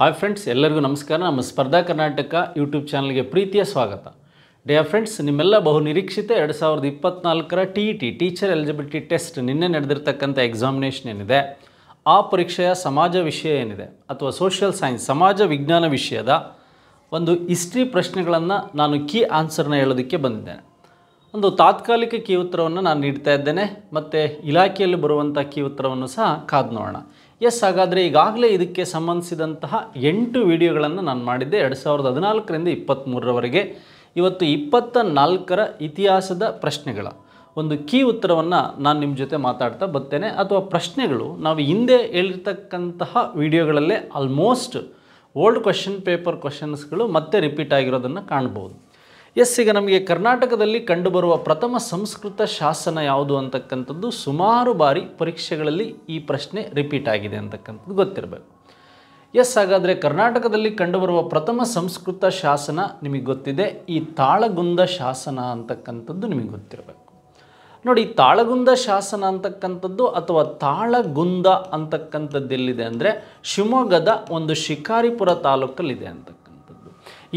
hi friends ಎಲ್ಲರಿಗೂ ನಮಸ್ಕಾರ ನಮ್ಮ ಸ್ಪರ್ಧಾ ಕರ್ನಾಟಕ ಯೂಟ್ಯೂಬ್ ಚಾನಲ್ಗೆ ಪ್ರೀತಿಯ ಸ್ವಾಗತ ಡೇ ಫ್ರೆಂಡ್ಸ್ ನಿಮ್ಮೆಲ್ಲ ಬಹು ನಿರೀಕ್ಷಿತ ಎರಡು ಸಾವಿರದ ಇಪ್ಪತ್ನಾಲ್ಕರ T E T teacher eligibility test ನಿನ್ನೆ ನಡೆದಿರ್ತಕ್ಕಂಥ ಎಕ್ಸಾಮಿನೇಷನ್ ಏನಿದೆ ಆ ಪರೀಕ್ಷೆಯ ಸಮಾಜ ವಿಷಯ ಏನಿದೆ ಅಥವಾ ಸೋಷಿಯಲ್ ಸೈನ್ಸ್ ಸಮಾಜ ವಿಜ್ಞಾನ ವಿಷಯದ ಒಂದು ಹಿಸ್ಟ್ರಿ ಪ್ರಶ್ನೆಗಳನ್ನು ನಾನು ಕೀ ಆನ್ಸರ್ನ ಹೇಳೋದಕ್ಕೆ ಬಂದಿದ್ದೇನೆ ಒಂದು ತಾತ್ಕಾಲಿಕ ಕೀ ಉತ್ತರವನ್ನು ನಾನು ನೀಡ್ತಾ ಇದ್ದೇನೆ ಮತ್ತು ಇಲಾಖೆಯಲ್ಲಿ ಬರುವಂಥ ಕೀ ಉತ್ತರವನ್ನು ಸಹ ಕಾದು ನೋಡೋಣ ಎಸ್ ಹಾಗಾದರೆ ಈಗಾಗಲೇ ಇದಕ್ಕೆ ಸಂಬಂಧಿಸಿದಂತಹ ಎಂಟು ವಿಡಿಯೋಗಳನ್ನು ನಾನು ಮಾಡಿದ್ದೆ ಎರಡು ಸಾವಿರದ ಹದಿನಾಲ್ಕರಿಂದ ಇಪ್ಪತ್ತ್ಮೂರರವರೆಗೆ ಇವತ್ತು ಇಪ್ಪತ್ತ ನಾಲ್ಕರ ಇತಿಹಾಸದ ಪ್ರಶ್ನೆಗಳ ಒಂದು ಕೀ ಉತ್ತರವನ್ನು ನಾನು ನಿಮ್ಮ ಜೊತೆ ಮಾತಾಡ್ತಾ ಬರ್ತೇನೆ ಅಥವಾ ಪ್ರಶ್ನೆಗಳು ನಾವು ಹಿಂದೆ ಹೇಳಿರ್ತಕ್ಕಂತಹ ವಿಡಿಯೋಗಳಲ್ಲೇ ಆಲ್ಮೋಸ್ಟ್ ಓಲ್ಡ್ ಕ್ವಶನ್ ಪೇಪರ್ ಕ್ವಶನ್ಸ್ಗಳು ಮತ್ತೆ ರಿಪೀಟ್ ಆಗಿರೋದನ್ನು ಕಾಣ್ಬೋದು ಎಸ್ ಈಗ ನಮಗೆ ಕರ್ನಾಟಕದಲ್ಲಿ ಕಂಡುಬರುವ ಪ್ರಥಮ ಸಂಸ್ಕೃತ ಶಾಸನ ಯಾವುದು ಅಂತಕ್ಕಂಥದ್ದು ಸುಮಾರು ಬಾರಿ ಪರೀಕ್ಷೆಗಳಲ್ಲಿ ಈ ಪ್ರಶ್ನೆ ರಿಪೀಟ್ ಆಗಿದೆ ಅಂತಕ್ಕಂಥದ್ದು ಗೊತ್ತಿರಬೇಕು ಎಸ್ ಹಾಗಾದರೆ ಕರ್ನಾಟಕದಲ್ಲಿ ಕಂಡುಬರುವ ಪ್ರಥಮ ಸಂಸ್ಕೃತ ಶಾಸನ ನಿಮಗೆ ಗೊತ್ತಿದೆ ಈ ತಾಳಗುಂದ ಶಾಸನ ಅಂತಕ್ಕಂಥದ್ದು ನಿಮಗೆ ಗೊತ್ತಿರಬೇಕು ನೋಡಿ ತಾಳಗುಂದ ಶಾಸನ ಅಂತಕ್ಕಂಥದ್ದು ಅಥವಾ ತಾಳಗುಂದ ಅಂತಕ್ಕಂಥದ್ದು ಎಲ್ಲಿದೆ ಅಂದರೆ ಶಿವಮೊಗ್ಗದ ಒಂದು ಶಿಕಾರಿಪುರ ತಾಲೂಕಲ್ಲಿದೆ ಅಂತ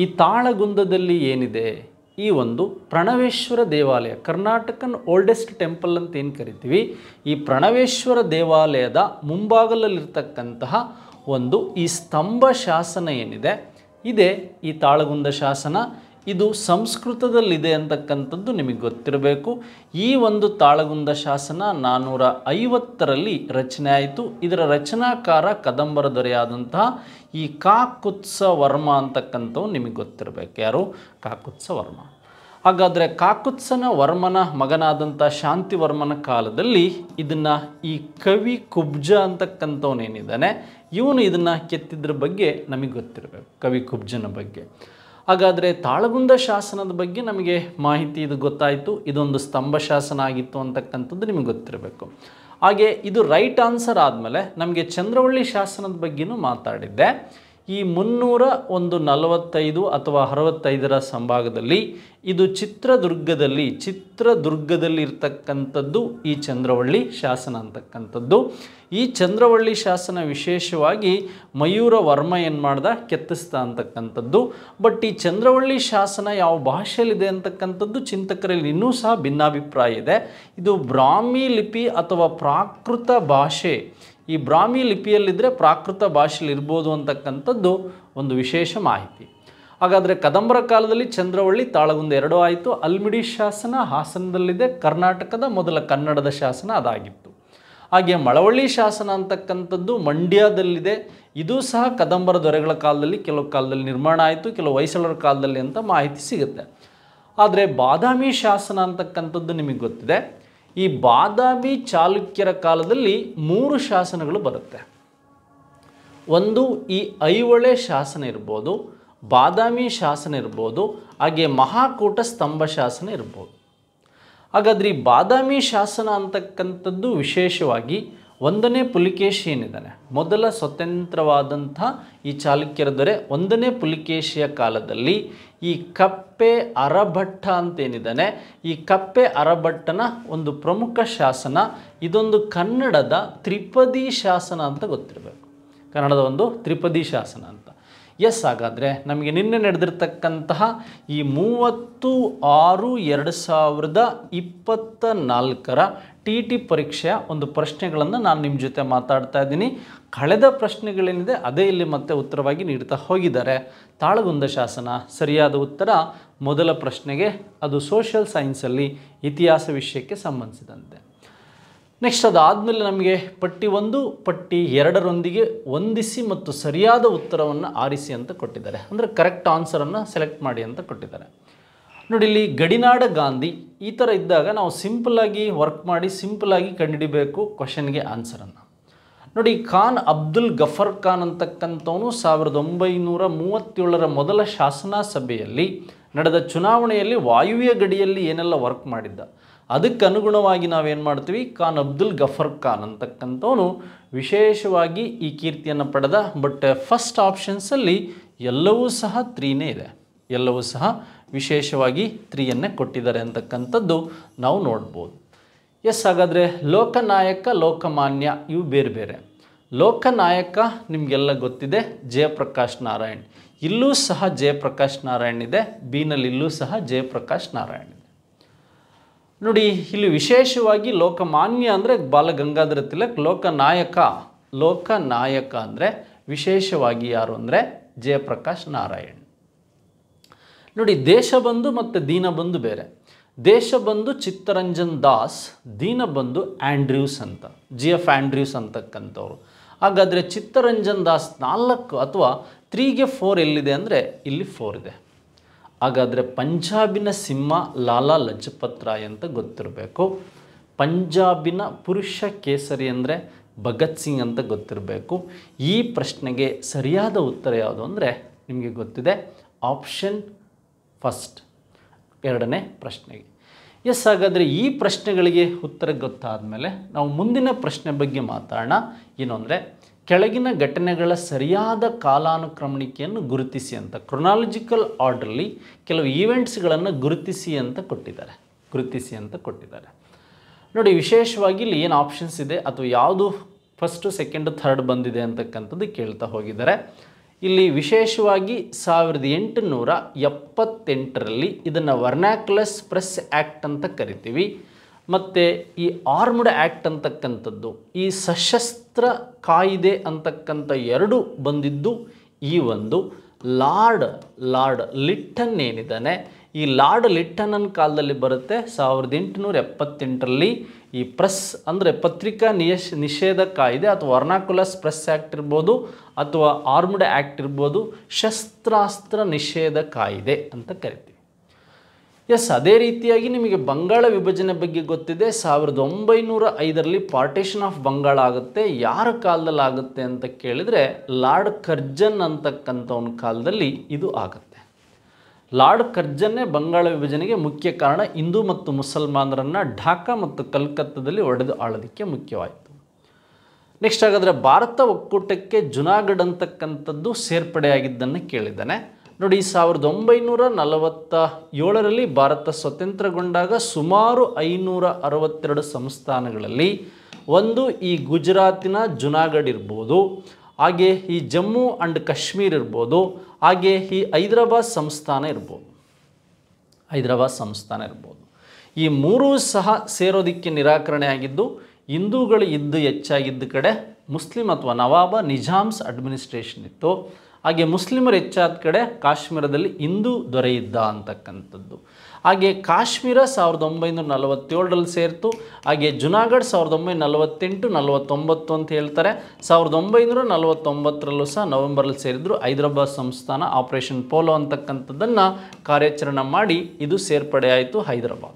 ಈ ತಾಳಗುಂದದಲ್ಲಿ ಏನಿದೆ ಈ ಒಂದು ಪ್ರಣವೇಶ್ವರ ದೇವಾಲಯ ಕರ್ನಾಟಕನ್ ಓಲ್ಡೆಸ್ಟ್ ಟೆಂಪಲ್ ಅಂತ ಏನು ಕರಿತೀವಿ ಈ ಪ್ರಣವೇಶ್ವರ ದೇವಾಲಯದ ಮುಂಭಾಗದಲ್ಲಿರ್ತಕ್ಕಂತಹ ಒಂದು ಈ ಸ್ತಂಭ ಶಾಸನ ಏನಿದೆ ಇದೇ ಈ ತಾಳಗುಂದ ಶಾಸನ ಇದು ಸಂಸ್ಕೃತದಲ್ಲಿದೆ ಅಂತಕ್ಕಂಥದ್ದು ನಿಮಗೆ ಗೊತ್ತಿರಬೇಕು ಈ ಒಂದು ತಾಳಗುಂದ ಶಾಸನ ನಾನ್ನೂರ ಐವತ್ತರಲ್ಲಿ ರಚನೆ ಆಯಿತು ಇದರ ರಚನಾಕಾರ ಕದಂಬರ ದೊರೆಯಾದಂತಹ ಈ ಕಾಕುತ್ಸ ವರ್ಮ ಅಂತಕ್ಕಂಥವು ನಿಮಗೆ ಗೊತ್ತಿರಬೇಕು ಯಾರು ಕಾಕುತ್ಸ ವರ್ಮ ಹಾಗಾದರೆ ಕಾಕುತ್ಸನ ವರ್ಮನ ಮಗನಾದಂಥ ಶಾಂತಿವರ್ಮನ ಕಾಲದಲ್ಲಿ ಇದನ್ನು ಈ ಕವಿ ಕುಬ್ಜ ಅಂತಕ್ಕಂಥವನೇನಿದ್ದಾನೆ ಇವನು ಇದನ್ನು ಕೆತ್ತಿದ್ರ ಬಗ್ಗೆ ನಮಗೆ ಗೊತ್ತಿರಬೇಕು ಕವಿ ಕುಬ್ಜನ ಬಗ್ಗೆ ಹಾಗಾದರೆ ತಾಳಗುಂದ ಶಾಸನದ ಬಗ್ಗೆ ನಮಗೆ ಮಾಹಿತಿ ಇದು ಗೊತ್ತಾಯಿತು ಇದೊಂದು ಸ್ತಂಭ ಶಾಸನ ಆಗಿತ್ತು ಅಂತಕ್ಕಂಥದ್ದು ನಿಮಗೆ ಗೊತ್ತಿರಬೇಕು ಹಾಗೆ ಇದು ರೈಟ್ ಆನ್ಸರ್ ಆದಮೇಲೆ ನಮಗೆ ಚಂದ್ರವಳ್ಳಿ ಶಾಸನದ ಬಗ್ಗೆಯೂ ಮಾತಾಡಿದ್ದೆ ಈ ಮುನ್ನೂರ ಒಂದು ನಲವತ್ತೈದು ಅಥವಾ ಅರವತ್ತೈದರ ಸಂಭಾಗದಲ್ಲಿ ಇದು ಚಿತ್ರದುರ್ಗದಲ್ಲಿ ಚಿತ್ರದುರ್ಗದಲ್ಲಿರ್ತಕ್ಕಂಥದ್ದು ಈ ಚಂದ್ರವಳ್ಳಿ ಶಾಸನ ಅಂತಕ್ಕಂಥದ್ದು ಈ ಚಂದ್ರವಳ್ಳಿ ಶಾಸನ ವಿಶೇಷವಾಗಿ ಮಯೂರ ವರ್ಮ ಏನು ಮಾಡ್ದ ಕೆತ್ತಿಸ್ತಾ ಅಂತಕ್ಕಂಥದ್ದು ಬಟ್ ಈ ಚಂದ್ರವಳ್ಳಿ ಶಾಸನ ಯಾವ ಭಾಷೆಯಲ್ಲಿದೆ ಅಂತಕ್ಕಂಥದ್ದು ಚಿಂತಕರಲ್ಲಿ ಇನ್ನೂ ಸಹ ಭಿನ್ನಾಭಿಪ್ರಾಯ ಇದೆ ಇದು ಬ್ರಾಹ್ಮಿ ಲಿಪಿ ಅಥವಾ ಪ್ರಾಕೃತ ಭಾಷೆ ಈ ಬ್ರಾಹ್ಮಿ ಲಿಪಿಯಲ್ಲಿದ್ದರೆ ಪ್ರಾಕೃತ ಭಾಷೆಯಲ್ಲಿ ಇರ್ಬೋದು ಅಂತಕ್ಕಂಥದ್ದು ಒಂದು ವಿಶೇಷ ಮಾಹಿತಿ ಹಾಗಾದರೆ ಕದಂಬರ ಕಾಲದಲ್ಲಿ ಚಂದ್ರವಳ್ಳಿ ತಾಳಗುಂದ ಎರಡೂ ಆಯಿತು ಅಲ್ಮಿಡಿ ಶಾಸನ ಹಾಸನದಲ್ಲಿದೆ ಕರ್ನಾಟಕದ ಮೊದಲ ಕನ್ನಡದ ಶಾಸನ ಅದಾಗಿತ್ತು ಹಾಗೆ ಮಳವಳ್ಳಿ ಶಾಸನ ಅಂತಕ್ಕಂಥದ್ದು ಮಂಡ್ಯದಲ್ಲಿದೆ ಇದು ಸಹ ಕದಂಬರ ದೊರೆಗಳ ಕಾಲದಲ್ಲಿ ಕೆಲವು ಕಾಲದಲ್ಲಿ ನಿರ್ಮಾಣ ಆಯಿತು ಕೆಲವು ಹೊಯ್ಸಳರ ಕಾಲದಲ್ಲಿ ಅಂತ ಮಾಹಿತಿ ಸಿಗುತ್ತೆ ಆದರೆ ಬಾದಾಮಿ ಶಾಸನ ಅಂತಕ್ಕಂಥದ್ದು ನಿಮಗೆ ಗೊತ್ತಿದೆ ಈ ಬಾದಾಮಿ ಚಾಲುಕ್ಯರ ಕಾಲದಲ್ಲಿ ಮೂರು ಶಾಸನಗಳು ಬರುತ್ತೆ ಒಂದು ಈ ಐಹೊಳೆ ಶಾಸನ ಇರ್ಬೋದು ಬಾದಾಮಿ ಶಾಸನ ಇರ್ಬೋದು ಹಾಗೆ ಮಹಾಕೂಟ ಸ್ತಂಭ ಶಾಸನ ಇರ್ಬೋದು ಹಾಗಾದ್ರೆ ಈ ಬಾದಾಮಿ ಶಾಸನ ಅಂತಕ್ಕಂಥದ್ದು ವಿಶೇಷವಾಗಿ ಒಂದನೇ ಪುಲಿಕೇಶಿ ಏನಿದ್ದಾನೆ ಮೊದಲ ಸ್ವತಂತ್ರವಾದಂಥ ಈ ಚಾಲುಕ್ಯರ ದೊರೆ ಒಂದನೇ ಪುಲಿಕೇಶಿಯ ಕಾಲದಲ್ಲಿ ಈ ಕಪ್ಪೆ ಅರಭಟ್ಟ ಅಂತ ಏನಿದ್ದಾನೆ ಈ ಕಪ್ಪೆ ಅರಭಟ್ಟನ ಒಂದು ಪ್ರಮುಖ ಶಾಸನ ಇದೊಂದು ಕನ್ನಡದ ತ್ರಿಪದಿ ಶಾಸನ ಅಂತ ಗೊತ್ತಿರಬೇಕು ಕನ್ನಡದ ಒಂದು ತ್ರಿಪದಿ ಶಾಸನ ಅಂತ ಎಸ್ ಹಾಗಾದರೆ ನಮಗೆ ನಿನ್ನೆ ನಡೆದಿರ್ತಕ್ಕಂತಹ ಈ ಮೂವತ್ತು ಆರು ಎರಡು ಸಾವಿರದ ಇಪ್ಪತ್ತ ನಾಲ್ಕರ ಟಿ ಟಿ ಪರೀಕ್ಷೆಯ ಒಂದು ಪ್ರಶ್ನೆಗಳನ್ನು ನಾನು ನಿಮ್ಮ ಜೊತೆ ಮಾತಾಡ್ತಾ ಇದ್ದೀನಿ ಕಳೆದ ಪ್ರಶ್ನೆಗಳೇನಿದೆ ಅದೇ ಇಲ್ಲಿ ಮತ್ತೆ ಉತ್ತರವಾಗಿ ನೀಡ್ತಾ ಹೋಗಿದ್ದಾರೆ ತಾಳಗುಂದ ಶಾಸನ ಸರಿಯಾದ ಉತ್ತರ ಮೊದಲ ಪ್ರಶ್ನೆಗೆ ಅದು ಸೋಷಿಯಲ್ ಸೈನ್ಸಲ್ಲಿ ಇತಿಹಾಸ ವಿಷಯಕ್ಕೆ ಸಂಬಂಧಿಸಿದಂತೆ ನೆಕ್ಸ್ಟ್ ಅದಾದಮೇಲೆ ನಮಗೆ ಪಟ್ಟಿ ಒಂದು ಪಟ್ಟಿ ಎರಡರೊಂದಿಗೆ ಹೊಂದಿಸಿ ಮತ್ತು ಸರಿಯಾದ ಉತ್ತರವನ್ನು ಆರಿಸಿ ಅಂತ ಕೊಟ್ಟಿದ್ದಾರೆ ಅಂದರೆ ಕರೆಕ್ಟ್ ಆನ್ಸರನ್ನು ಸೆಲೆಕ್ಟ್ ಮಾಡಿ ಅಂತ ಕೊಟ್ಟಿದ್ದಾರೆ ನೋಡಿ ಇಲ್ಲಿ ಗಡಿನಾಡ ಗಾಂಧಿ ಈ ಥರ ಇದ್ದಾಗ ನಾವು ಸಿಂಪಲಾಗಿ ವರ್ಕ್ ಮಾಡಿ ಸಿಂಪಲಾಗಿ ಕಂಡುಹಿಡಿಬೇಕು ಕ್ವಶನ್ಗೆ ಆನ್ಸರನ್ನು ನೋಡಿ ಖಾನ್ ಅಬ್ದುಲ್ ಗಫರ್ ಖಾನ್ ಅಂತಕ್ಕಂಥವನು ಸಾವಿರದ ಒಂಬೈನೂರ ಮೂವತ್ತೇಳರ ಮೊದಲ ಶಾಸನ ಸಭೆಯಲ್ಲಿ ನಡೆದ ಚುನಾವಣೆಯಲ್ಲಿ ವಾಯುವ್ಯ ಗಡಿಯಲ್ಲಿ ಏನೆಲ್ಲ ವರ್ಕ್ ಮಾಡಿದ್ದ ಅದಕ್ಕೆ ಅನುಗುಣವಾಗಿ ನಾವೇನು ಮಾಡ್ತೀವಿ ಖಾನ್ ಅಬ್ದುಲ್ ಗಫರ್ ಖಾನ್ ಅಂತಕ್ಕಂಥವನು ವಿಶೇಷವಾಗಿ ಈ ಕೀರ್ತಿಯನ್ನು ಪಡೆದ ಬಟ್ ಫಸ್ಟ್ ಆಪ್ಷನ್ಸಲ್ಲಿ ಎಲ್ಲವೂ ಸಹ ತ್ರೀನೇ ಇದೆ ಎಲ್ಲವೂ ಸಹ ವಿಶೇಷವಾಗಿ ತ್ರೀಯನ್ನೇ ಕೊಟ್ಟಿದ್ದಾರೆ ಅಂತಕ್ಕಂಥದ್ದು ನಾವು ನೋಡ್ಬೋದು ಎಸ್ ಹಾಗಾದರೆ ಲೋಕನಾಯಕ ಲೋಕಮಾನ್ಯ ಇವು ಬೇರೆ ಬೇರೆ ಲೋಕನಾಯಕ ನಿಮಗೆಲ್ಲ ಗೊತ್ತಿದೆ ಜಯಪ್ರಕಾಶ್ ನಾರಾಯಣ್ ಇಲ್ಲೂ ಸಹ ಜಯಪ್ರಕಾಶ್ ನಾರಾಯಣ್ ಇದೆ ಬೀನಲ್ಲಿ ಇಲ್ಲೂ ಸಹ ಜಯಪ್ರಕಾಶ್ ನಾರಾಯಣ್ ಇದೆ ನೋಡಿ ಇಲ್ಲಿ ವಿಶೇಷವಾಗಿ ಲೋಕಮಾನ್ಯ ಅಂದರೆ ಬಾಲಗಂಗಾಧರ ತಿಲಕ್ ಲೋಕನಾಯಕ ಲೋಕನಾಯಕ ಅಂದರೆ ವಿಶೇಷವಾಗಿ ಯಾರು ಅಂದರೆ ಜಯಪ್ರಕಾಶ್ ನಾರಾಯಣ್ ನೋಡಿ ದೇಶ ಬಂದು ಮತ್ತು ದೀನ ಬಂದು ಬೇರೆ ದೇಶ ಬಂದು ಚಿತ್ತರಂಜನ್ ದಾಸ್ ದೀನ ಬಂದು ಆ್ಯಂಡ್ರ್ಯೂಸ್ ಅಂತ ಜಿ ಎಫ್ ಆ್ಯಂಡ್ರ್ಯೂಸ್ ಅಂತಕ್ಕಂಥವ್ರು ಹಾಗಾದರೆ ಚಿತ್ತರಂಜನ್ ದಾಸ್ ನಾಲ್ಕು ಅಥವಾ ತ್ರೀಗೆ ಫೋರ್ ಎಲ್ಲಿದೆ ಅಂದರೆ ಇಲ್ಲಿ ಫೋರ್ ಇದೆ ಹಾಗಾದರೆ ಪಂಜಾಬಿನ ಸಿಂಹ ಲಾಲಾ ಲಜಪತ್ ರಾಯ್ ಅಂತ ಗೊತ್ತಿರಬೇಕು ಪಂಜಾಬಿನ ಪುರುಷ ಕೇಸರಿ ಅಂದರೆ ಭಗತ್ ಸಿಂಗ್ ಅಂತ ಗೊತ್ತಿರಬೇಕು ಈ ಪ್ರಶ್ನೆಗೆ ಸರಿಯಾದ ಉತ್ತರ ಯಾವುದು ಅಂದರೆ ನಿಮಗೆ ಗೊತ್ತಿದೆ ಆಪ್ಷನ್ ಫಸ್ಟ್ ಎರಡನೇ ಪ್ರಶ್ನೆಗೆ ಎಸ್ ಹಾಗಾದರೆ ಈ ಪ್ರಶ್ನೆಗಳಿಗೆ ಉತ್ತರ ಗೊತ್ತಾದ ಮೇಲೆ ನಾವು ಮುಂದಿನ ಪ್ರಶ್ನೆ ಬಗ್ಗೆ ಮಾತಾಡೋಣ ಅಂದರೆ ಕೆಳಗಿನ ಘಟನೆಗಳ ಸರಿಯಾದ ಕಾಲಾನುಕ್ರಮಣಿಕೆಯನ್ನು ಗುರುತಿಸಿ ಅಂತ ಕ್ರೊನಾಲಜಿಕಲ್ ಆರ್ಡ್ರಲ್ಲಿ ಕೆಲವು ಈವೆಂಟ್ಸ್ಗಳನ್ನು ಗುರುತಿಸಿ ಅಂತ ಕೊಟ್ಟಿದ್ದಾರೆ ಗುರುತಿಸಿ ಅಂತ ಕೊಟ್ಟಿದ್ದಾರೆ ನೋಡಿ ವಿಶೇಷವಾಗಿ ಇಲ್ಲಿ ಏನು ಆಪ್ಷನ್ಸ್ ಇದೆ ಅಥವಾ ಯಾವುದು ಫಸ್ಟು ಸೆಕೆಂಡು ಥರ್ಡ್ ಬಂದಿದೆ ಅಂತಕ್ಕಂಥದ್ದು ಕೇಳ್ತಾ ಹೋಗಿದ್ದಾರೆ ಇಲ್ಲಿ ವಿಶೇಷವಾಗಿ ಸಾವಿರದ ಎಂಟುನೂರ ಎಪ್ಪತ್ತೆಂಟರಲ್ಲಿ ಇದನ್ನು ವರ್ನಾಕ್ಲಸ್ ಪ್ರೆಸ್ ಆ್ಯಕ್ಟ್ ಅಂತ ಕರಿತೀವಿ ಮತ್ತು ಈ ಆರ್ಮ್ಡ್ ಆ್ಯಕ್ಟ್ ಅಂತಕ್ಕಂಥದ್ದು ಈ ಸಶಸ್ತ್ರ ಕಾಯಿದೆ ಅಂತಕ್ಕಂಥ ಎರಡು ಬಂದಿದ್ದು ಈ ಒಂದು ಲಾರ್ಡ್ ಲಾರ್ಡ್ ಲಿಟ್ಟನ್ ಏನಿದ್ದಾನೆ ಈ ಲಾರ್ಡ್ ಅನ್ನ ಕಾಲದಲ್ಲಿ ಬರುತ್ತೆ ಸಾವಿರದ ಎಂಟುನೂರ ಎಪ್ಪತ್ತೆಂಟರಲ್ಲಿ ಈ ಪ್ರೆಸ್ ಅಂದರೆ ಪತ್ರಿಕಾ ನಿಯಶ್ ನಿಷೇಧ ಕಾಯ್ದೆ ಅಥವಾ ವರ್ನಾಕುಲಸ್ ಪ್ರೆಸ್ ಆ್ಯಕ್ಟ್ ಇರ್ಬೋದು ಅಥವಾ ಆರ್ಮ್ಡ್ ಆ್ಯಕ್ಟ್ ಇರ್ಬೋದು ಶಸ್ತ್ರಾಸ್ತ್ರ ನಿಷೇಧ ಕಾಯ್ದೆ ಅಂತ ಕರಿತೀವಿ ಎಸ್ ಅದೇ ರೀತಿಯಾಗಿ ನಿಮಗೆ ಬಂಗಾಳ ವಿಭಜನೆ ಬಗ್ಗೆ ಗೊತ್ತಿದೆ ಸಾವಿರದ ಒಂಬೈನೂರ ಐದರಲ್ಲಿ ಪಾರ್ಟೇಷನ್ ಆಫ್ ಬಂಗಾಳ ಆಗುತ್ತೆ ಯಾರ ಕಾಲದಲ್ಲಿ ಆಗುತ್ತೆ ಅಂತ ಕೇಳಿದರೆ ಲಾರ್ಡ್ ಕರ್ಜನ್ ಒಂದು ಕಾಲದಲ್ಲಿ ಇದು ಆಗುತ್ತೆ ಲಾರ್ಡ್ ಕರ್ಜನ್ನೇ ಬಂಗಾಳ ವಿಭಜನೆಗೆ ಮುಖ್ಯ ಕಾರಣ ಹಿಂದೂ ಮತ್ತು ಮುಸಲ್ಮಾನರನ್ನು ಢಾಕಾ ಮತ್ತು ಕಲ್ಕತ್ತಾದಲ್ಲಿ ಒಡೆದು ಆಳೋದಕ್ಕೆ ಮುಖ್ಯವಾಯಿತು ನೆಕ್ಸ್ಟ್ ಹಾಗಾದರೆ ಭಾರತ ಒಕ್ಕೂಟಕ್ಕೆ ಜುನಾಗಢ್ ಅಂತಕ್ಕಂಥದ್ದು ಸೇರ್ಪಡೆಯಾಗಿದ್ದನ್ನು ಕೇಳಿದ್ದಾನೆ ನೋಡಿ ಸಾವಿರದ ಒಂಬೈನೂರ ನಲವತ್ತ ಏಳರಲ್ಲಿ ಭಾರತ ಸ್ವತಂತ್ರಗೊಂಡಾಗ ಸುಮಾರು ಐನೂರ ಅರವತ್ತೆರಡು ಸಂಸ್ಥಾನಗಳಲ್ಲಿ ಒಂದು ಈ ಗುಜರಾತಿನ ಜುನಾಗಢ್ ಇರ್ಬೋದು ಹಾಗೆ ಈ ಜಮ್ಮು ಆ್ಯಂಡ್ ಕಾಶ್ಮೀರ್ ಇರ್ಬೋದು ಹಾಗೆ ಈ ಹೈದರಾಬಾದ್ ಸಂಸ್ಥಾನ ಇರ್ಬೋದು ಹೈದರಾಬಾದ್ ಸಂಸ್ಥಾನ ಇರ್ಬೋದು ಈ ಮೂರೂ ಸಹ ಸೇರೋದಕ್ಕೆ ನಿರಾಕರಣೆ ಆಗಿದ್ದು ಹಿಂದೂಗಳು ಇದ್ದು ಹೆಚ್ಚಾಗಿದ್ದ ಕಡೆ ಮುಸ್ಲಿಂ ಅಥವಾ ನವಾಬ ನಿಜಾಮ್ಸ್ ಅಡ್ಮಿನಿಸ್ಟ್ರೇಷನ್ ಇತ್ತು ಹಾಗೆ ಮುಸ್ಲಿಮರು ಹೆಚ್ಚಾದ ಕಡೆ ಕಾಶ್ಮೀರದಲ್ಲಿ ಹಿಂದೂ ದೊರೆಯಿದ್ದ ಅಂತಕ್ಕಂಥದ್ದು ಹಾಗೆ ಕಾಶ್ಮೀರ ಸಾವಿರದ ಒಂಬೈನೂರ ನಲವತ್ತೇಳರಲ್ಲಿ ಸೇರಿತು ಹಾಗೆ ಜುನಾಗಢ್ ಸಾವಿರದ ಒಂಬೈನೂರ ನಲವತ್ತೆಂಟು ನಲವತ್ತೊಂಬತ್ತು ಅಂತ ಹೇಳ್ತಾರೆ ಸಾವಿರದ ಒಂಬೈನೂರ ನಲವತ್ತೊಂಬತ್ತರಲ್ಲೂ ಸಹ ನವೆಂಬರಲ್ಲಿ ಸೇರಿದ್ರು ಹೈದರಾಬಾದ್ ಸಂಸ್ಥಾನ ಆಪರೇಷನ್ ಪೋಲೋ ಅಂತಕ್ಕಂಥದ್ದನ್ನು ಕಾರ್ಯಾಚರಣೆ ಮಾಡಿ ಇದು ಸೇರ್ಪಡೆಯಾಯಿತು ಹೈದರಾಬಾದ್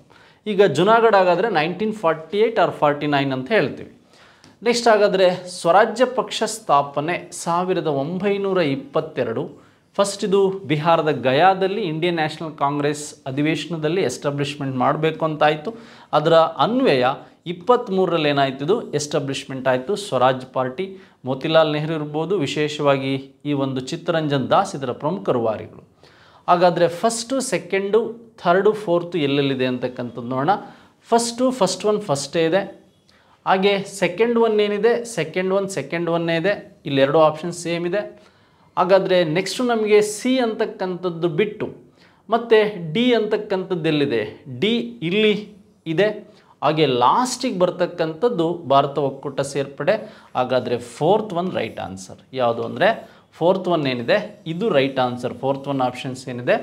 ಈಗ ಜುನಾಗಢ್ ಹಾಗಾದರೆ nineteen forty eight or forty nine ಅಂತ ಹೇಳ್ತೀವಿ ನೆಕ್ಸ್ಟ್ ಹಾಗಾದರೆ ಸ್ವರಾಜ್ಯ ಪಕ್ಷ ಸ್ಥಾಪನೆ ಸಾವಿರದ ಒಂಬೈನೂರ ಇಪ್ಪತ್ತೆರಡು ಫಸ್ಟ್ ಇದು ಬಿಹಾರದ ಗಯಾದಲ್ಲಿ ಇಂಡಿಯನ್ ನ್ಯಾಷನಲ್ ಕಾಂಗ್ರೆಸ್ ಅಧಿವೇಶನದಲ್ಲಿ ಎಸ್ಟಾಬ್ಲಿಷ್ಮೆಂಟ್ ಮಾಡಬೇಕು ಅಂತಾಯಿತು ಅದರ ಅನ್ವಯ ಇಪ್ಪತ್ತ್ಮೂರರಲ್ಲಿ ಏನಾಯ್ತು ಇದು ಎಸ್ಟಾಬ್ಲಿಷ್ಮೆಂಟ್ ಆಯಿತು ಸ್ವರಾಜ್ ಪಾರ್ಟಿ ಮೋತಿಲಾಲ್ ನೆಹರು ಇರ್ಬೋದು ವಿಶೇಷವಾಗಿ ಈ ಒಂದು ಚಿತ್ತರಂಜನ್ ದಾಸ್ ಇದರ ಪ್ರಮುಖ ರುವಾರಿಗಳು ಹಾಗಾದರೆ ಫಸ್ಟು ಸೆಕೆಂಡು ಥರ್ಡು ಫೋರ್ತು ಎಲ್ಲೆಲ್ಲಿದೆ ಅಂತಕ್ಕಂಥದ್ದು ನೋಡೋಣ ಫಸ್ಟು ಫಸ್ಟ್ ಒನ್ ಫಸ್ಟೇ ಇದೆ ಹಾಗೆ ಸೆಕೆಂಡ್ ಒನ್ ಏನಿದೆ ಸೆಕೆಂಡ್ ಒನ್ ಸೆಕೆಂಡ್ ಒನ್ನೇ ಇದೆ ಎರಡು ಆಪ್ಷನ್ಸ್ ಸೇಮ್ ಇದೆ ಹಾಗಾದರೆ ನೆಕ್ಸ್ಟು ನಮಗೆ ಸಿ ಅಂತಕ್ಕಂಥದ್ದು ಬಿಟ್ಟು ಮತ್ತು ಡಿ ಅಂತಕ್ಕಂಥದ್ದು ಎಲ್ಲಿದೆ ಡಿ ಇಲ್ಲಿ ಇದೆ ಹಾಗೆ ಲಾಸ್ಟಿಗೆ ಬರ್ತಕ್ಕಂಥದ್ದು ಭಾರತ ಒಕ್ಕೂಟ ಸೇರ್ಪಡೆ ಹಾಗಾದರೆ ಫೋರ್ತ್ ಒನ್ ರೈಟ್ ಆನ್ಸರ್ ಯಾವುದು ಅಂದರೆ ಫೋರ್ತ್ ಒನ್ ಏನಿದೆ ಇದು right answer fourth one options ಏನಿದೆ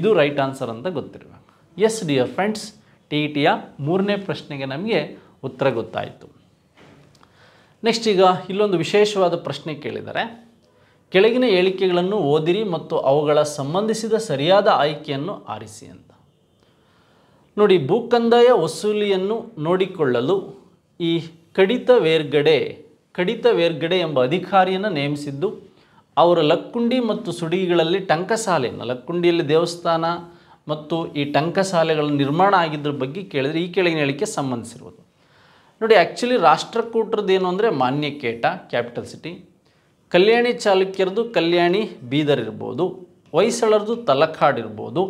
ಇದು ರೈಟ್ ಆನ್ಸರ್ ಅಂತ ಗೊತ್ತಿರಬೇಕು yes dear friends T E e ಟಿಯ ಮೂರನೇ ಪ್ರಶ್ನೆಗೆ ನಮಗೆ ಉತ್ತರ ಗೊತ್ತಾಯಿತು ನೆಕ್ಸ್ಟ್ ಈಗ ಇಲ್ಲೊಂದು ವಿಶೇಷವಾದ ಪ್ರಶ್ನೆ ಕೇಳಿದ್ದಾರೆ ಕೆಳಗಿನ ಹೇಳಿಕೆಗಳನ್ನು ಓದಿರಿ ಮತ್ತು ಅವುಗಳ ಸಂಬಂಧಿಸಿದ ಸರಿಯಾದ ಆಯ್ಕೆಯನ್ನು ಆರಿಸಿ ಅಂತ ನೋಡಿ ಭೂಕಂದಾಯ ವಸೂಲಿಯನ್ನು ನೋಡಿಕೊಳ್ಳಲು ಈ ಕಡಿತ ವೇರ್ಗಡೆ ಕಡಿತ ವೇರ್ಗಡೆ ಎಂಬ ಅಧಿಕಾರಿಯನ್ನು ನೇಮಿಸಿದ್ದು ಅವರ ಲಕ್ಕುಂಡಿ ಮತ್ತು ಸುಡಿಗಳಲ್ಲಿ ಟಂಕಸಾಲೆಯನ್ನು ಲಕ್ಕುಂಡಿಯಲ್ಲಿ ದೇವಸ್ಥಾನ ಮತ್ತು ಈ ಟಂಕಸಾಲೆಗಳ ನಿರ್ಮಾಣ ಆಗಿದ್ದರ ಬಗ್ಗೆ ಕೇಳಿದರೆ ಈ ಕೆಳಗಿನ ಹೇಳಿಕೆ ಸಂಬಂಧಿಸಿರುವುದು ನೋಡಿ ಆ್ಯಕ್ಚುಲಿ ಏನು ಅಂದರೆ ಮಾನ್ಯಕೇಟ ಕ್ಯಾಪಿಟಲ್ ಸಿಟಿ ಕಲ್ಯಾಣಿ ಚಾಲುಕ್ಯರದು ಕಲ್ಯಾಣಿ ಬೀದರ್ ಇರ್ಬೋದು ಹೊಯ್ಸಳರದು ತಲಕಾಡು ಇರ್ಬೋದು